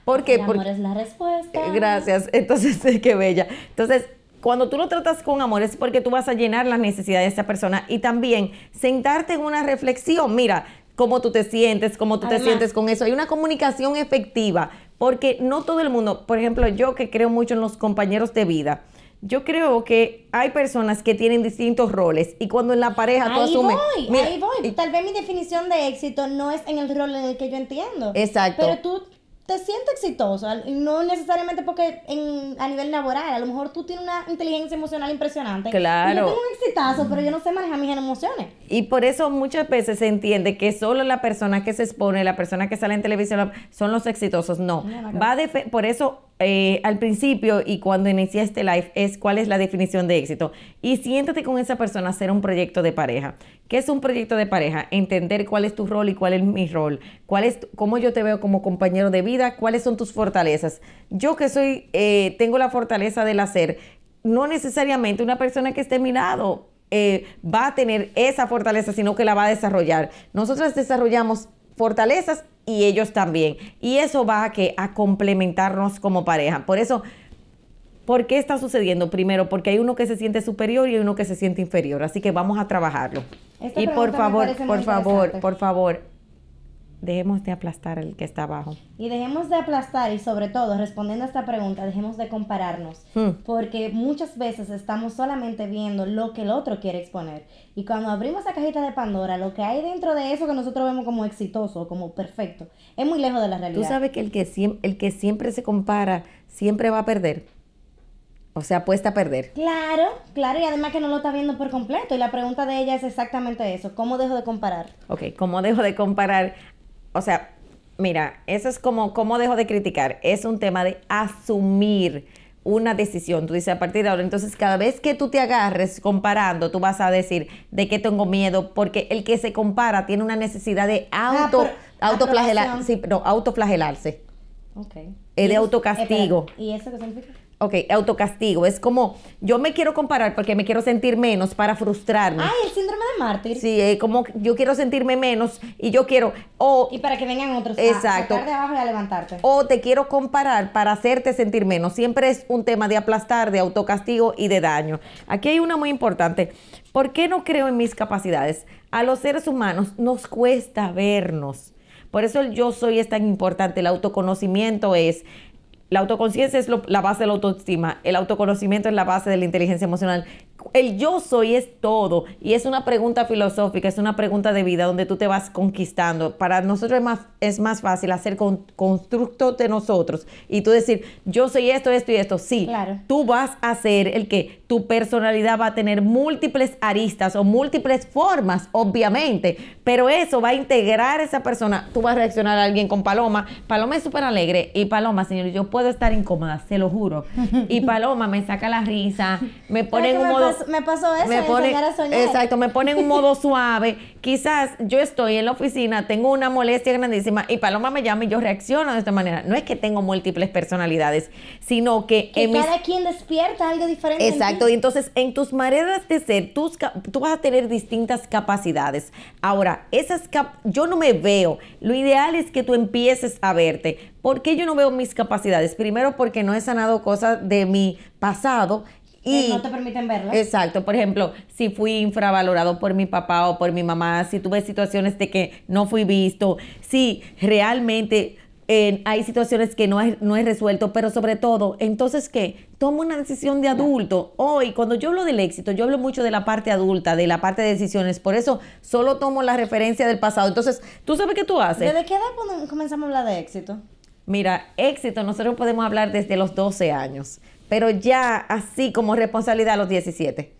Porque... El amor es la respuesta. Eh, gracias. Entonces, qué bella. Entonces, cuando tú lo tratas con amor es porque tú vas a llenar las necesidades de esa persona y también sentarte en una reflexión. Mira, cómo tú te sientes, cómo tú te sientes con eso. Hay una comunicación efectiva, porque no todo el mundo, por ejemplo, yo que creo mucho en los compañeros de vida, yo creo que hay personas que tienen distintos roles y cuando en la pareja tú ahí Voy, ahí voy, Tal vez mi definición de éxito no es en el rol en el que yo entiendo. Exacto. Pero tú te sientes exitoso, no necesariamente porque a nivel laboral, a lo mejor tú tienes una inteligencia emocional impresionante. Claro. yo tengo un exitazo, pero yo no sé manejar mis emociones. Y por eso muchas veces se entiende que solo la persona que se expone, la persona que sale en televisión, son los exitosos. No, va por eso eh, al principio y cuando inicié este live es cuál es la definición de éxito. Y siéntate con esa persona a hacer un proyecto de pareja. ¿Qué es un proyecto de pareja? Entender cuál es tu rol y cuál es mi rol. Cuál es, cómo yo te veo como compañero de vida, cuáles son tus fortalezas. Yo que soy, eh, tengo la fortaleza del hacer, no necesariamente una persona que esté a mi lado eh, va a tener esa fortaleza, sino que la va a desarrollar. Nosotros desarrollamos fortalezas y ellos también. Y eso va a, que, a complementarnos como pareja. Por eso ¿Por qué está sucediendo? Primero, porque hay uno que se siente superior y hay uno que se siente inferior. Así que vamos a trabajarlo. y por favor, por favor, por favor, dejemos de aplastar el que está abajo. Y dejemos de aplastar y sobre todo, respondiendo a esta pregunta, dejemos de compararnos, hmm. porque muchas veces estamos solamente viendo lo que el otro quiere exponer. Y cuando abrimos la cajita de Pandora, lo que hay dentro de eso que nosotros vemos como exitoso, como perfecto, es muy lejos de la realidad. Tú sabes que el que, el que siempre se compara, siempre va a perder. O sea, puesta a perder. Claro, claro, y además que no lo está viendo por completo. Y la pregunta de ella es exactamente eso. ¿Cómo dejo de comparar? Ok, ¿cómo dejo de comparar? O sea, mira, eso es como, ¿cómo dejo de criticar? Es un tema de asumir una decisión. Tú dices, a partir de ahora, entonces cada vez que tú te agarres comparando, tú vas a decir de qué tengo miedo, porque el que se compara tiene una necesidad de ah, auto, autoflagelar, sí, no, autoflagelarse. Ok. Es de autocastigo. ¿Y eso qué significa? Ok, autocastigo. Es como, yo me quiero comparar porque me quiero sentir menos para frustrarme. Ay, el síndrome de mártir. Sí, es eh, como yo quiero sentirme menos y yo quiero. O, y para que vengan otros ah, exacto, a y a levantarte. O te quiero comparar para hacerte sentir menos. Siempre es un tema de aplastar, de autocastigo y de daño. Aquí hay una muy importante. ¿Por qué no creo en mis capacidades? A los seres humanos nos cuesta vernos. Por eso el yo soy es tan importante. El autoconocimiento es la autoconciencia es la base de la autoestima, el autoconocimiento es la base de la inteligencia emocional el yo soy es todo y es una pregunta filosófica, es una pregunta de vida donde tú te vas conquistando. Para nosotros es más, es más fácil hacer con, constructo de nosotros y tú decir, yo soy esto, esto y esto. Sí, tú vas a ser el que tu personalidad va a tener múltiples aristas o múltiples formas, obviamente, pero eso va a integrar a esa persona. Tú vas a reaccionar a alguien con Paloma. Paloma es súper alegre y Paloma, señor, yo puedo estar incómoda, se lo juro. Y Paloma me saca la risa, me pone en un modo me pasó eso, me pone, a soñar. Exacto, me pone en un modo suave. Quizás yo estoy en la oficina, tengo una molestia grandísima y Paloma me llama y yo reacciono de esta manera. No es que tengo múltiples personalidades, sino que... cada quien despierta algo diferente. Exacto, y entonces en tus maneras de ser, tú vas a tener distintas capacidades. Ahora, esas yo no me veo. Lo ideal es que tú empieces a verte. ¿Por qué yo no veo mis capacidades? Primero porque no he sanado cosas de mi pasado y, eh, no te permiten verlo Exacto. Por ejemplo, si fui infravalorado por mi papá o por mi mamá, si tuve situaciones de que no fui visto, si realmente hay situaciones que no es, no es resuelto, pero sobre todo, entonces, ¿qué? Tomo una decisión de adulto. Hoy, cuando yo hablo del éxito, yo hablo mucho de la parte adulta, de la parte de decisiones. Por eso, solo tomo la referencia del pasado. Entonces, ¿tú sabes qué tú haces? ¿De qué edad comenzamos a hablar de éxito? Mira, éxito, nosotros podemos hablar desde los 12 años pero ya así como responsabilidad a los 17.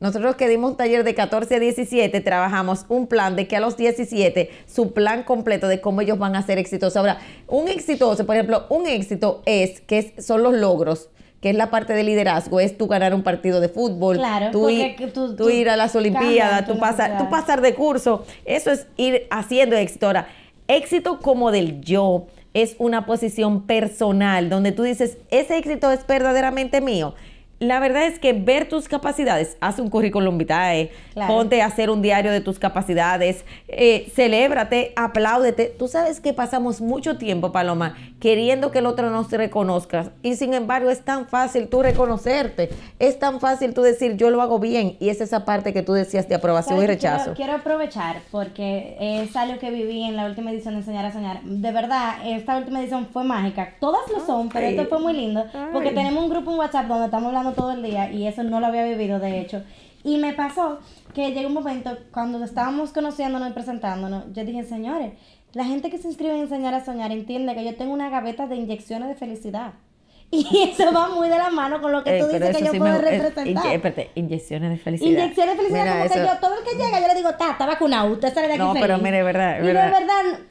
Nosotros que dimos un taller de 14 a 17, trabajamos un plan de que a los 17 su plan completo de cómo ellos van a ser exitosos. Ahora, un exitoso, por ejemplo, un éxito es que son los logros que es la parte de liderazgo, es tú ganar un partido de fútbol, tú, ir, a las Olimpiadas, pasar, tú pasar de curso. Eso es ir haciendo éxito. Ahora, éxito como del yo, es una posición personal, donde tú dices, ese éxito es verdaderamente mío, la verdad es que ver tus capacidades, haz un currículum vitae, ponte a hacer un diario de tus capacidades, eh, celébrate, apláudete. Tú sabes que pasamos mucho tiempo, Paloma, queriendo que el otro nos reconozca y sin embargo es tan fácil tú reconocerte, es tan fácil tú decir yo lo hago bien y es esa parte que tú decías de aprobación y rechazo. Quiero, quiero, aprovechar porque es algo que viví en la última edición de Enseñar a Soñar. De verdad, esta última edición fue mágica. Todas lo son, pero esto fue muy lindo porque tenemos un grupo en WhatsApp donde estamos hablando todo el día y eso no lo había vivido, de hecho. Y me pasó que llegó un momento, cuando estábamos conociéndonos y presentándonos, yo dije, señores, la gente que se inscribe en Enseñar a Soñar entiende que yo tengo una gaveta de inyecciones de felicidad. Y eso va muy de la mano con lo que tú dices que yo puedo representar. espérate, inyecciones de felicidad. Inyecciones de felicidad, mira, como que yo, todo el que llega, yo le digo, está vacunado, usted sale de aquí No, feliz. pero mire, verdad, Y de verdad,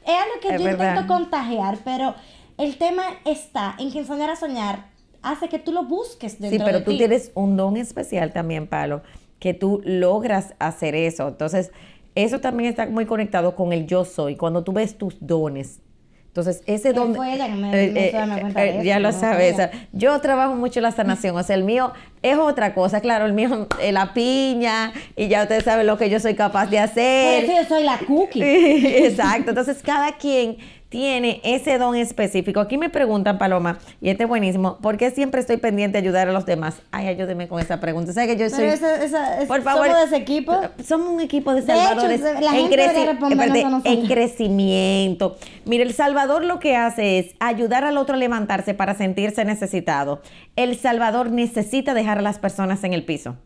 es algo que yo intento contagiar, pero el tema está en que enseñar a soñar hace que tú lo busques dentro Sí, pero tú tienes un don especial también, Palo, que tú logras hacer eso. Entonces, eso también está muy conectado con el yo soy, cuando tú ves tus dones. Entonces, ese don... me, eh, ya lo sabes. Yo trabajo mucho la sanación, o sea, el mío es otra cosa, claro, el mío es eh, la piña y ya ustedes saben lo que yo soy capaz de hacer. Por eso yo soy la cookie. Exacto, entonces cada quien tiene ese don específico. Aquí me preguntan, Paloma, y este es buenísimo, ¿por qué siempre estoy pendiente de ayudar a los demás? Ay, ayúdeme con esa pregunta. ¿Sabes que yo soy... por favor, somos de ese equipo. Eh, somos un equipo de salvadores. De hecho, la gente en, en crecimiento. Mire, El Salvador lo que hace es ayudar al otro a levantarse para sentirse necesitado. El Salvador necesita dejar a las personas en el piso,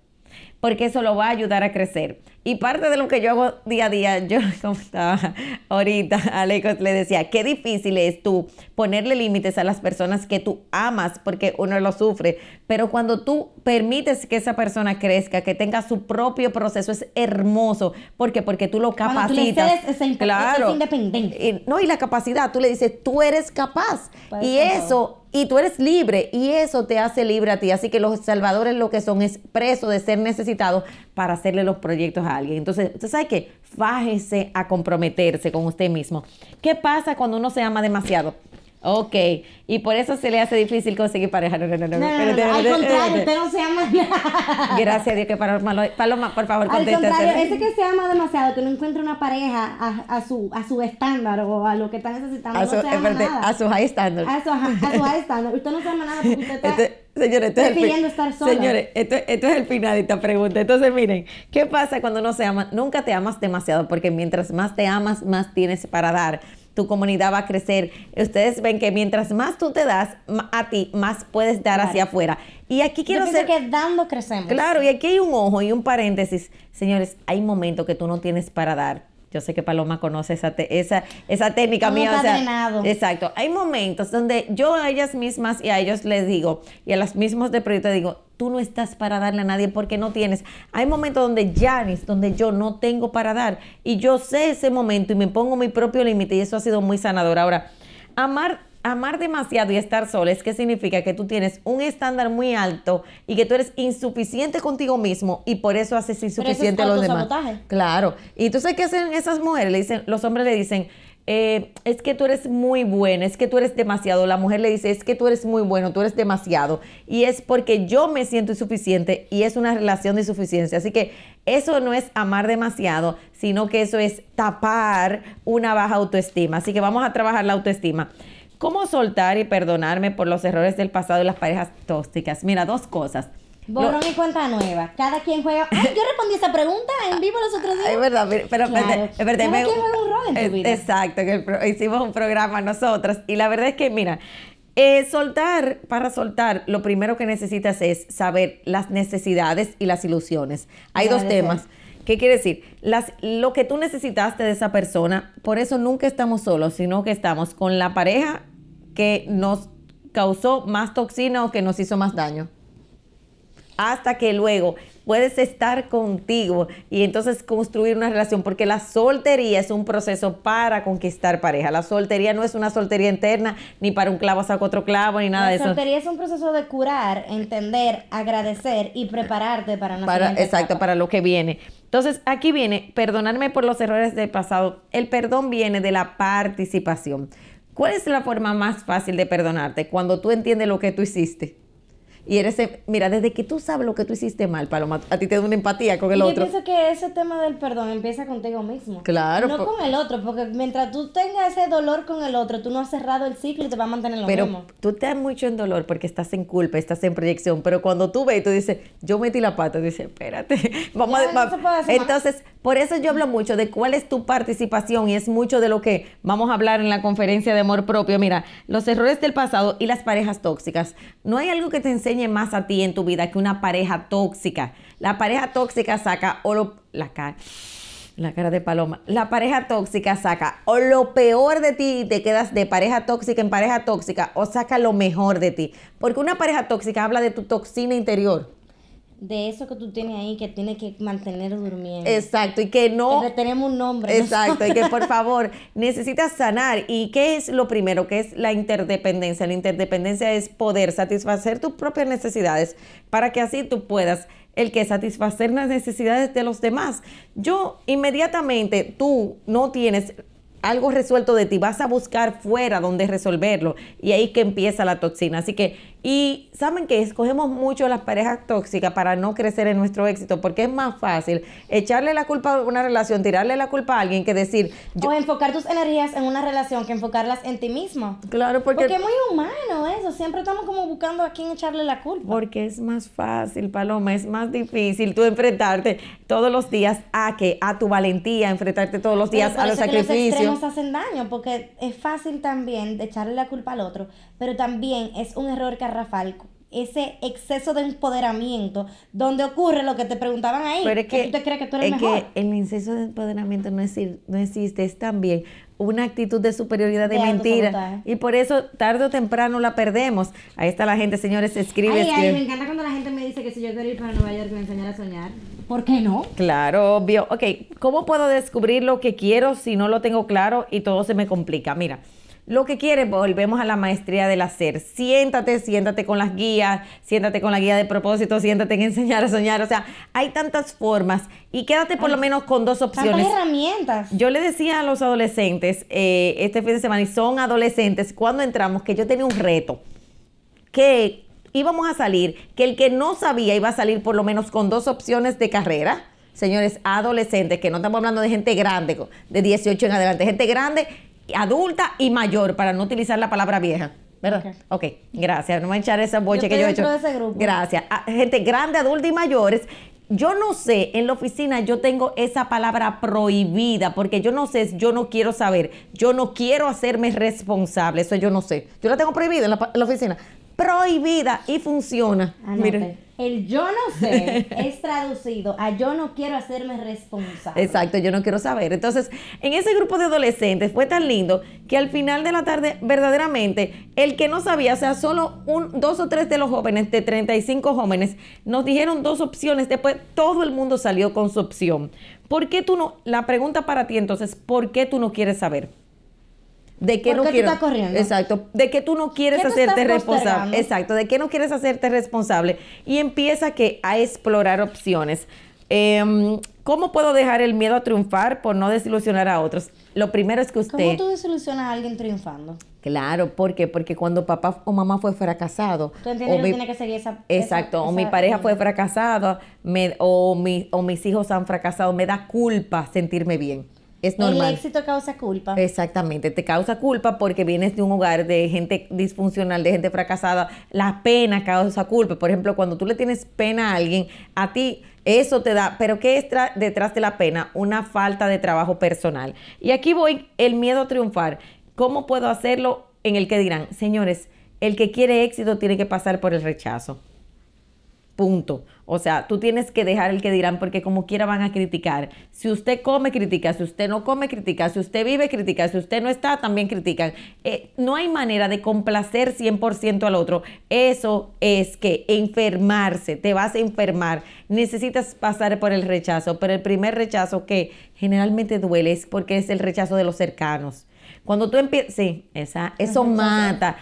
porque eso lo va a ayudar a crecer. Y parte de lo que yo hago día a día, yo como estaba ahorita, Aleco, le decía, qué difícil es tú ponerle límites a las personas que tú amas porque uno lo sufre, pero cuando tú permites que esa persona crezca, que tenga su propio proceso, es hermoso. ¿Por qué? Porque tú lo capacitas. tú le claro. no, y la capacidad, tú le dices, tú eres capaz. y eso y tú eres libre y eso te hace libre a ti. Así que los salvadores lo que son es preso de ser necesitados para hacerle los proyectos a alguien. Entonces, ¿usted sabe qué? Fájese a comprometerse con usted mismo. ¿Qué pasa cuando uno se ama demasiado? Ok, y por eso se le hace difícil conseguir pareja. No, no, no. al contrario, usted no se ama Gracias a Dios que Paloma, Paloma por favor, contéstate. Al contrario, ese que se ama demasiado, que no encuentra una pareja a, su, a su estándar o a lo que está necesitando, a su, no se ama nada. A su high standard. A su, a high standard. Usted no se ama nada porque usted está... Este, señores, esto es estar sola. señores esto, esto es el final de esta pregunta. Entonces, miren, ¿qué pasa cuando no se ama? Nunca te amas demasiado, porque mientras más te amas, más tienes para dar tu comunidad va a crecer. Ustedes ven que mientras más tú te das a ti, más puedes dar hacia afuera. Y aquí quiero decir que dando crecemos. Claro, y aquí hay un ojo y un paréntesis. Señores, hay momentos que tú no tienes para dar yo sé que Paloma conoce esa, esa, esa técnica mía. exacto. Hay momentos donde yo a ellas mismas y a ellos les digo, y a las mismas de proyecto digo, tú no estás para darle a nadie porque no tienes. Hay momentos donde Janis, donde yo no tengo para dar. Y yo sé ese momento y me pongo mi propio límite y eso ha sido muy sanador. Ahora, amar amar demasiado y estar solo es que significa que tú tienes un estándar muy alto y que tú eres insuficiente contigo mismo y por eso haces insuficiente a los demás. Claro. Y tú sabes ¿qué hacen esas mujeres? Le dicen, los hombres le dicen, eh, es que tú eres muy buena, es que tú eres demasiado. La mujer le dice, es que tú eres muy bueno, tú eres demasiado. Y es porque yo me siento insuficiente y es una relación de insuficiencia. Así que eso no es amar demasiado, sino que eso es tapar una baja autoestima. Así que vamos a trabajar la autoestima. ¿Cómo soltar y perdonarme por los errores del pasado y las parejas tóxicas? Mira, dos cosas. Borrón mi cuenta nueva. Cada quien juega. Ay, yo respondí esa pregunta en vivo los otros días. Es verdad, pero claro. un rol en tu vida. Exacto, que hicimos un programa nosotras. Y la verdad es que, mira, eh, soltar, para soltar, lo primero que necesitas es saber las necesidades y las ilusiones. Hay dos temas. ¿Qué quiere decir? lo que tú necesitaste de esa persona, por eso nunca estamos solos, sino que estamos con la pareja que nos causó más toxina o que nos hizo más daño. Hasta que luego puedes estar contigo y entonces construir una relación, porque la soltería es un proceso para conquistar pareja. La soltería no es una soltería interna, ni para un clavo saco otro clavo, ni nada de eso. La soltería es un proceso de curar, entender, agradecer y prepararte para una para, Exacto, para lo que viene. Entonces, aquí viene, perdonarme por los errores del pasado. El perdón viene de la participación. ¿Cuál es la forma más fácil de perdonarte? Cuando tú entiendes lo que tú hiciste. Y eres, eh, mira, desde que tú sabes lo que tú hiciste mal, Paloma, a ti te da una empatía con el otro. Yo pienso que ese tema del perdón empieza contigo mismo. Claro. No con el otro, porque mientras tú tengas ese dolor con el otro, tú no has cerrado el ciclo y te va a mantener lo mismo. Pero tú te das mucho en dolor porque estás en culpa, estás en proyección, pero cuando tú ves y tú dices, yo metí la pata, dices, espérate, vamos a... Entonces, por eso yo hablo mucho de cuál es tu participación y es mucho de lo que vamos a hablar en la conferencia de amor propio. Mira, los errores del pasado y las parejas tóxicas. No hay algo que te enseñe más a ti en tu vida que una pareja tóxica. La pareja tóxica saca o lo, la, cara, la cara de paloma. La pareja tóxica saca o lo peor de ti y te quedas de pareja tóxica en pareja tóxica o saca lo mejor de ti. Porque una pareja tóxica habla de tu toxina interior de eso que tú tienes ahí que tienes que mantener durmiendo. Exacto, y que no... Que tenemos un nombre. Exacto, y que por favor necesitas sanar. ¿Y qué es lo primero? Que es la interdependencia? La interdependencia es poder satisfacer tus propias necesidades para que así tú puedas el que satisfacer las necesidades de los demás. Yo inmediatamente, tú no tienes algo resuelto de ti, vas a buscar fuera donde resolverlo y ahí que empieza la toxina. Así que, y saben que escogemos mucho las parejas tóxicas para no crecer en nuestro éxito, porque es más fácil echarle la culpa a una relación, tirarle la culpa a alguien que decir... O enfocar tus energías en una relación que enfocarlas en ti mismo. Claro, porque... Porque es muy humano eso, siempre estamos como buscando a quién echarle la culpa. Porque es más fácil, Paloma, es más difícil tú enfrentarte todos los días a que a tu valentía, enfrentarte todos los días a los sacrificios nos hacen daño, porque es fácil también de echarle la culpa al otro, pero también es un error carrafal ese exceso de empoderamiento donde ocurre lo que te preguntaban ahí. Pero es que, el exceso de empoderamiento no, es, no existe, es también una actitud de superioridad de, mentira. ¿eh? Y por eso tarde o temprano la perdemos. Ahí está la gente, señores, escribe. Ay, me encanta cuando la gente me dice que si yo quiero ir para Nueva York me enseñar a soñar. ¿Por qué no? Claro, obvio. Ok, ¿cómo puedo descubrir lo que quiero si no lo tengo claro y todo se me complica? Mira, lo que quieres, volvemos a la maestría del hacer. Siéntate, siéntate con las guías, siéntate con la guía de propósito, siéntate en enseñar a soñar. O sea, hay tantas formas y quédate por lo menos con dos opciones. Tantas herramientas. Yo le decía a los adolescentes eh, este fin de semana, y son adolescentes, cuando entramos, que yo tenía un reto. Que íbamos a salir, que el que no sabía iba a salir por lo menos con dos opciones de carrera, señores, adolescentes, que no estamos hablando de gente grande, de 18 en adelante, gente grande, adulta y mayor, para no utilizar la palabra vieja. ¿Verdad? Ok, okay. gracias. No me echar esa boche que yo he hecho. Gracias. Ah, gente grande, adulta y mayores yo no sé, en la oficina yo tengo esa palabra prohibida, porque yo no sé, yo no quiero saber, yo no quiero hacerme responsable, eso yo no sé. Yo la tengo prohibida en la oficina prohibida y funciona. El yo no sé es traducido a yo no quiero hacerme responsable. Exacto, yo no quiero saber. Entonces, en ese grupo de adolescentes fue tan lindo que al final de la tarde, verdaderamente, el que no sabía, o sea, solo un, dos o tres de los jóvenes, de 35 jóvenes, nos dijeron dos opciones. Después todo el mundo salió con su opción. ¿Por qué tú no? La pregunta para ti entonces, ¿por qué tú no quieres saber? de qué no quieres. Exacto, de que tú no quieres hacerte responsable. Exacto, de qué no quieres hacerte responsable y empieza que a explorar opciones. Em, ¿Cómo puedo dejar el miedo a triunfar por no desilusionar a otros? Lo primero es que usted. ¿Cómo tú desilusionas a alguien triunfando? Claro, ¿por qué? Porque cuando papá o mamá fue fracasado. Tú entiendes que tiene que seguir esa. Exacto, o mi pareja fue fracasada, me, o, o mis hijos han fracasado, me da culpa sentirme bien. El éxito causa culpa. Exactamente, te causa culpa porque vienes de un hogar de gente disfuncional, de gente fracasada. La pena causa culpa. Por ejemplo, cuando tú le tienes pena a alguien, a ti eso te da, pero ¿qué es detrás de la pena? Una falta de trabajo personal. Y aquí voy, el miedo a triunfar. ¿Cómo puedo hacerlo? En el que dirán, señores, el que quiere éxito tiene que pasar por el rechazo. Punto. O sea, tú tienes que dejar el que dirán porque como quiera van a criticar. Si usted come, critica. Si usted no come, critica. Si usted vive, critica. Si usted no está, también critican. Eh, no hay manera de complacer 100% al otro. Eso es que enfermarse, te vas a enfermar. Necesitas pasar por el rechazo, pero el primer rechazo que generalmente duele es porque es el rechazo de los cercanos. Cuando tú empiezas, sí, esa, eso mata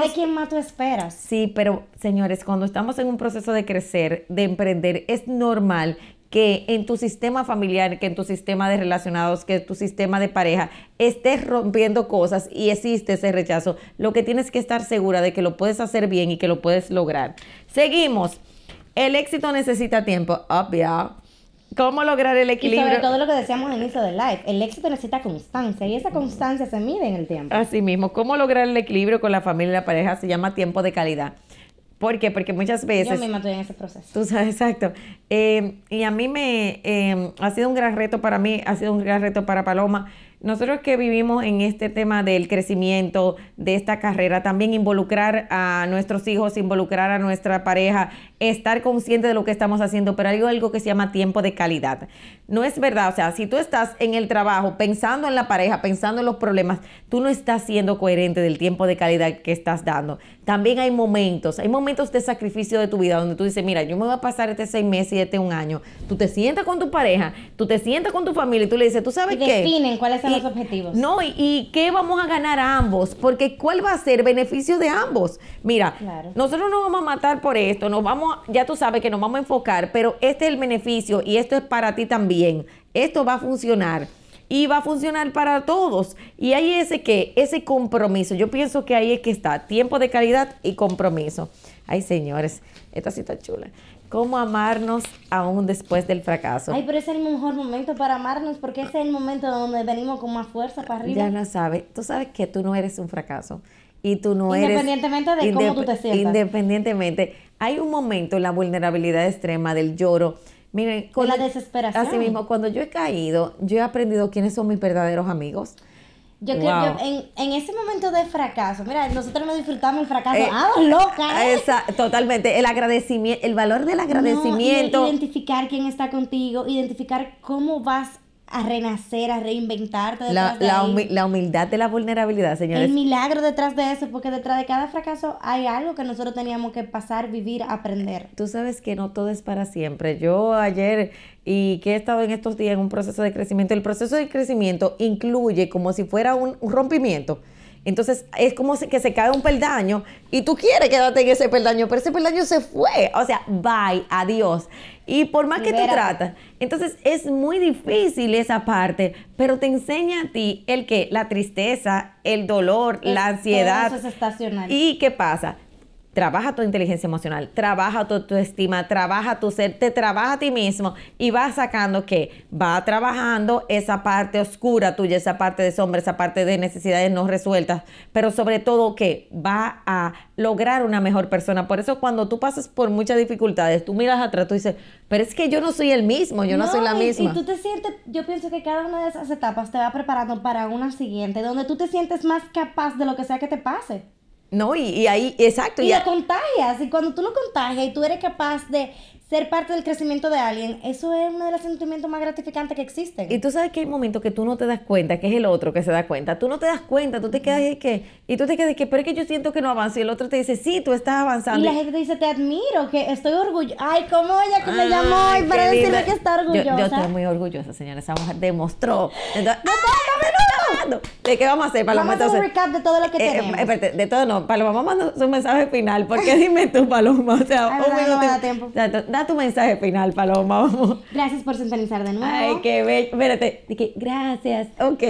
de quién más tú esperas? Sí, pero señores, cuando estamos en un proceso de crecer, de emprender, es normal que en tu sistema familiar, que en tu sistema de relacionados, que en tu sistema de pareja estés rompiendo cosas y existe ese rechazo, lo que tienes que estar segura de que lo puedes hacer bien y que lo puedes lograr. Seguimos. El éxito necesita tiempo, obvio. ¿Cómo lograr el equilibrio? Y sobre todo lo que decíamos al inicio del live, el éxito necesita constancia y esa constancia se mide en el tiempo. Así mismo, ¿cómo lograr el equilibrio con la familia y la pareja? Se llama tiempo de calidad. ¿Por qué? Porque muchas veces... Yo misma estoy en ese proceso. Tú sabes, exacto. Eh, y a mí me... Eh, ha sido un gran reto para mí, ha sido un gran reto para Paloma nosotros que vivimos en este tema del crecimiento, de esta carrera, también involucrar a nuestros hijos, involucrar a nuestra pareja, estar consciente de lo que estamos haciendo, pero hay algo que se llama tiempo de calidad. No es verdad, o sea, si tú estás en el trabajo pensando en la pareja, pensando en los problemas, tú no estás siendo coherente del tiempo de calidad que estás dando también hay momentos, hay momentos de sacrificio de tu vida donde tú dices, mira, yo me voy a pasar este seis meses y este un año. Tú te sientas con tu pareja, tú te sientas con tu familia y tú le dices, ¿tú sabes qué? Definen cuáles son los objetivos. No, y, qué vamos a ganar a ambos, porque cuál va a ser beneficio de ambos. Mira, nosotros nos vamos a matar por esto, nos vamos, ya tú sabes que nos vamos a enfocar, pero este es el beneficio y esto es para ti también. Esto va a funcionar y va a funcionar para todos. Y ahí ese que, ese compromiso, yo pienso que ahí es que está, tiempo de calidad y compromiso. Ay, señores, esta cita chula. ¿Cómo amarnos aún después del fracaso? Ay, pero es el mejor momento para amarnos porque es el momento donde venimos con más fuerza para arriba. Ya no sabes, tú sabes que tú no eres un fracaso y tú no eres... Independientemente de cómo tú te sientas. Independientemente. Hay un momento en la vulnerabilidad extrema del lloro con la desesperación. Así mismo, cuando yo he caído, yo he aprendido quiénes son mis verdaderos amigos. Yo creo que en, ese momento de fracaso, mira, nosotros no disfrutamos el fracaso. Eh, ¡Ah, loca! Ah, ¿eh? totalmente. El agradecimiento, el valor del agradecimiento. identificar quién está contigo, identificar cómo vas a renacer, a reinventarte. La, la, la, humildad de la vulnerabilidad, señores. El milagro detrás de eso, porque detrás de cada fracaso hay algo que nosotros teníamos que pasar, vivir, aprender. Tú sabes que no todo es para siempre. Yo ayer y que he estado en estos días en un proceso de crecimiento, el proceso de crecimiento incluye como si fuera un, un rompimiento. Entonces es como que se cae un peldaño y tú quieres quedarte en ese peldaño, pero ese peldaño se fue. O sea, bye, adiós. Y por más que te tratas, entonces es muy difícil esa parte, pero te enseña a ti el que la tristeza, el dolor, la ansiedad. ¿Y qué pasa? Trabaja tu inteligencia emocional, trabaja tu estima, trabaja tu ser, te trabaja a ti mismo y va sacando que va trabajando esa parte oscura tuya, esa parte de sombra, esa parte de necesidades no resueltas, pero sobre todo que va a lograr una mejor persona. Por eso cuando tú pasas por muchas dificultades, tú miras atrás, tú dices, pero es que yo no soy el mismo, yo no, soy la misma. Y, y tú te sientes, yo pienso que cada una de esas etapas te va preparando para una siguiente, donde tú te sientes más capaz de lo que sea que te pase. No, y, ahí, exacto. Y, lo contagias, y cuando tú lo contagias y tú eres capaz de ser parte del crecimiento de alguien, eso es uno de los sentimientos más gratificantes que existen. Y tú sabes que hay momentos que tú no te das cuenta, que es el otro que se da cuenta. Tú no te das cuenta, tú te quedas y que, y tú te quedas y que, pero es que yo siento que no avanzo. Y el otro te dice, sí, tú estás avanzando. Y la gente te dice, te admiro, que estoy orgullosa. Ay, cómo ella que me llamó y para decirme que está orgullosa. Yo, estoy muy orgullosa, señora. Esa mujer demostró. Entonces, no! ¡Ah! ¿De qué vamos a hacer, Paloma? Vamos a hacer un recap de todo lo que eh, eh, tenemos. espérate, de todo no. Paloma, vamos a mandar un mensaje final. qué dime tú, Paloma. O sea, No me da tiempo da tu mensaje final, Paloma. Vamos. Gracias por sintonizar de nuevo. Ay, qué bello. Espérate, Dije, gracias. Ok.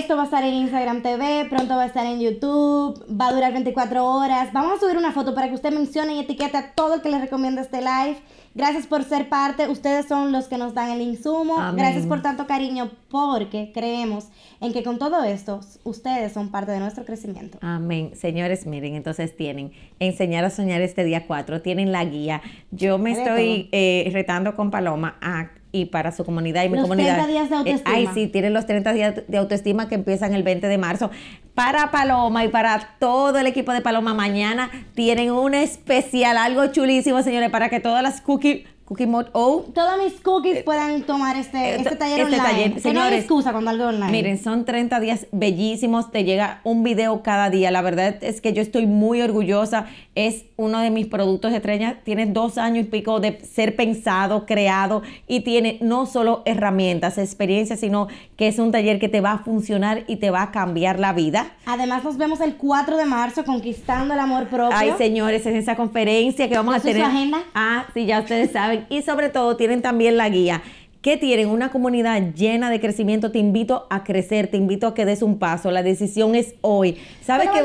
Esto va a estar en Instagram TV, pronto va a estar en YouTube, va a durar 24 horas. Vamos a subir una foto para que usted mencione y etiquete a todo el que le recomienda este live Gracias por ser parte. Ustedes son los que nos dan el insumo. Gracias por tanto cariño porque creemos en que con todo esto ustedes son parte de nuestro crecimiento. Amén. Señores, miren, entonces tienen enseñar a soñar este día 4, tienen la guía. Yo me estoy eh, retando con Paloma a y para su comunidad y mi los comunidad. 30 días de eh, autoestima. ay, sí, tienen los 30 días de autoestima que empiezan el 20 de marzo. Para Paloma y para todo el equipo de Paloma, mañana tienen un especial, algo chulísimo, señores, para que todas las cookies Cookie Mode O. Todas mis cookies eh, puedan tomar este, eh, este, taller este online. Taller. Señores, no hay excusa cuando algo online. Miren, son 30 días bellísimos. Te llega un video cada día. La verdad es que yo estoy muy orgullosa. Es uno de mis productos estrellas. Tiene dos años y pico de ser pensado, creado y tiene no solo herramientas, experiencias, sino que es un taller que te va a funcionar y te va a cambiar la vida. Además, nos vemos el 4 de marzo conquistando el amor propio. Ay, señores, en esa conferencia que vamos a tener. Su agenda? Ah, sí, ya ustedes saben y sobre todo tienen también la guía que tienen una comunidad llena de crecimiento, te invito a crecer, te invito a que des un paso, la decisión es hoy. ¿Sabes que,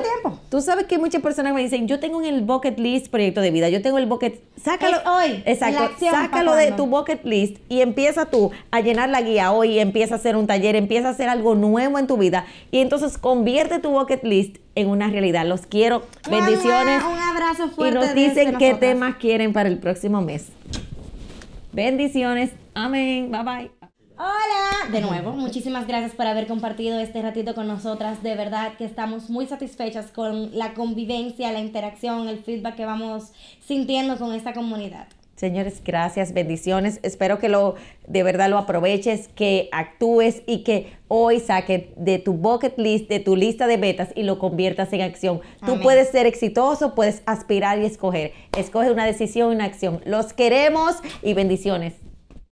Tú sabes que muchas personas me dicen, yo tengo en el bucket list proyecto de vida, yo tengo el bucket, sácalo hoy. Exacto, sácalo de tu bucket list y empieza tú a llenar la guía hoy, empieza a hacer un taller, empieza a hacer algo nuevo en tu vida y entonces convierte tu bucket list en una realidad. Los quiero, bendiciones. un abrazo fuerte. Y nos dicen qué temas quieren para el próximo mes. Bendiciones. Amén. Bye bye. Hola, de nuevo, muchísimas gracias por haber compartido este ratito con nosotras. De verdad que estamos muy satisfechas con la convivencia, la interacción, el feedback que vamos sintiendo con esta comunidad. Señores, gracias, bendiciones. Espero que lo de verdad lo aproveches, que actúes y que hoy saques de tu bucket list, de tu lista de metas y lo conviertas en acción. Tú puedes ser exitoso, puedes aspirar y escoger. Escoge una decisión, una acción. Los queremos y bendiciones.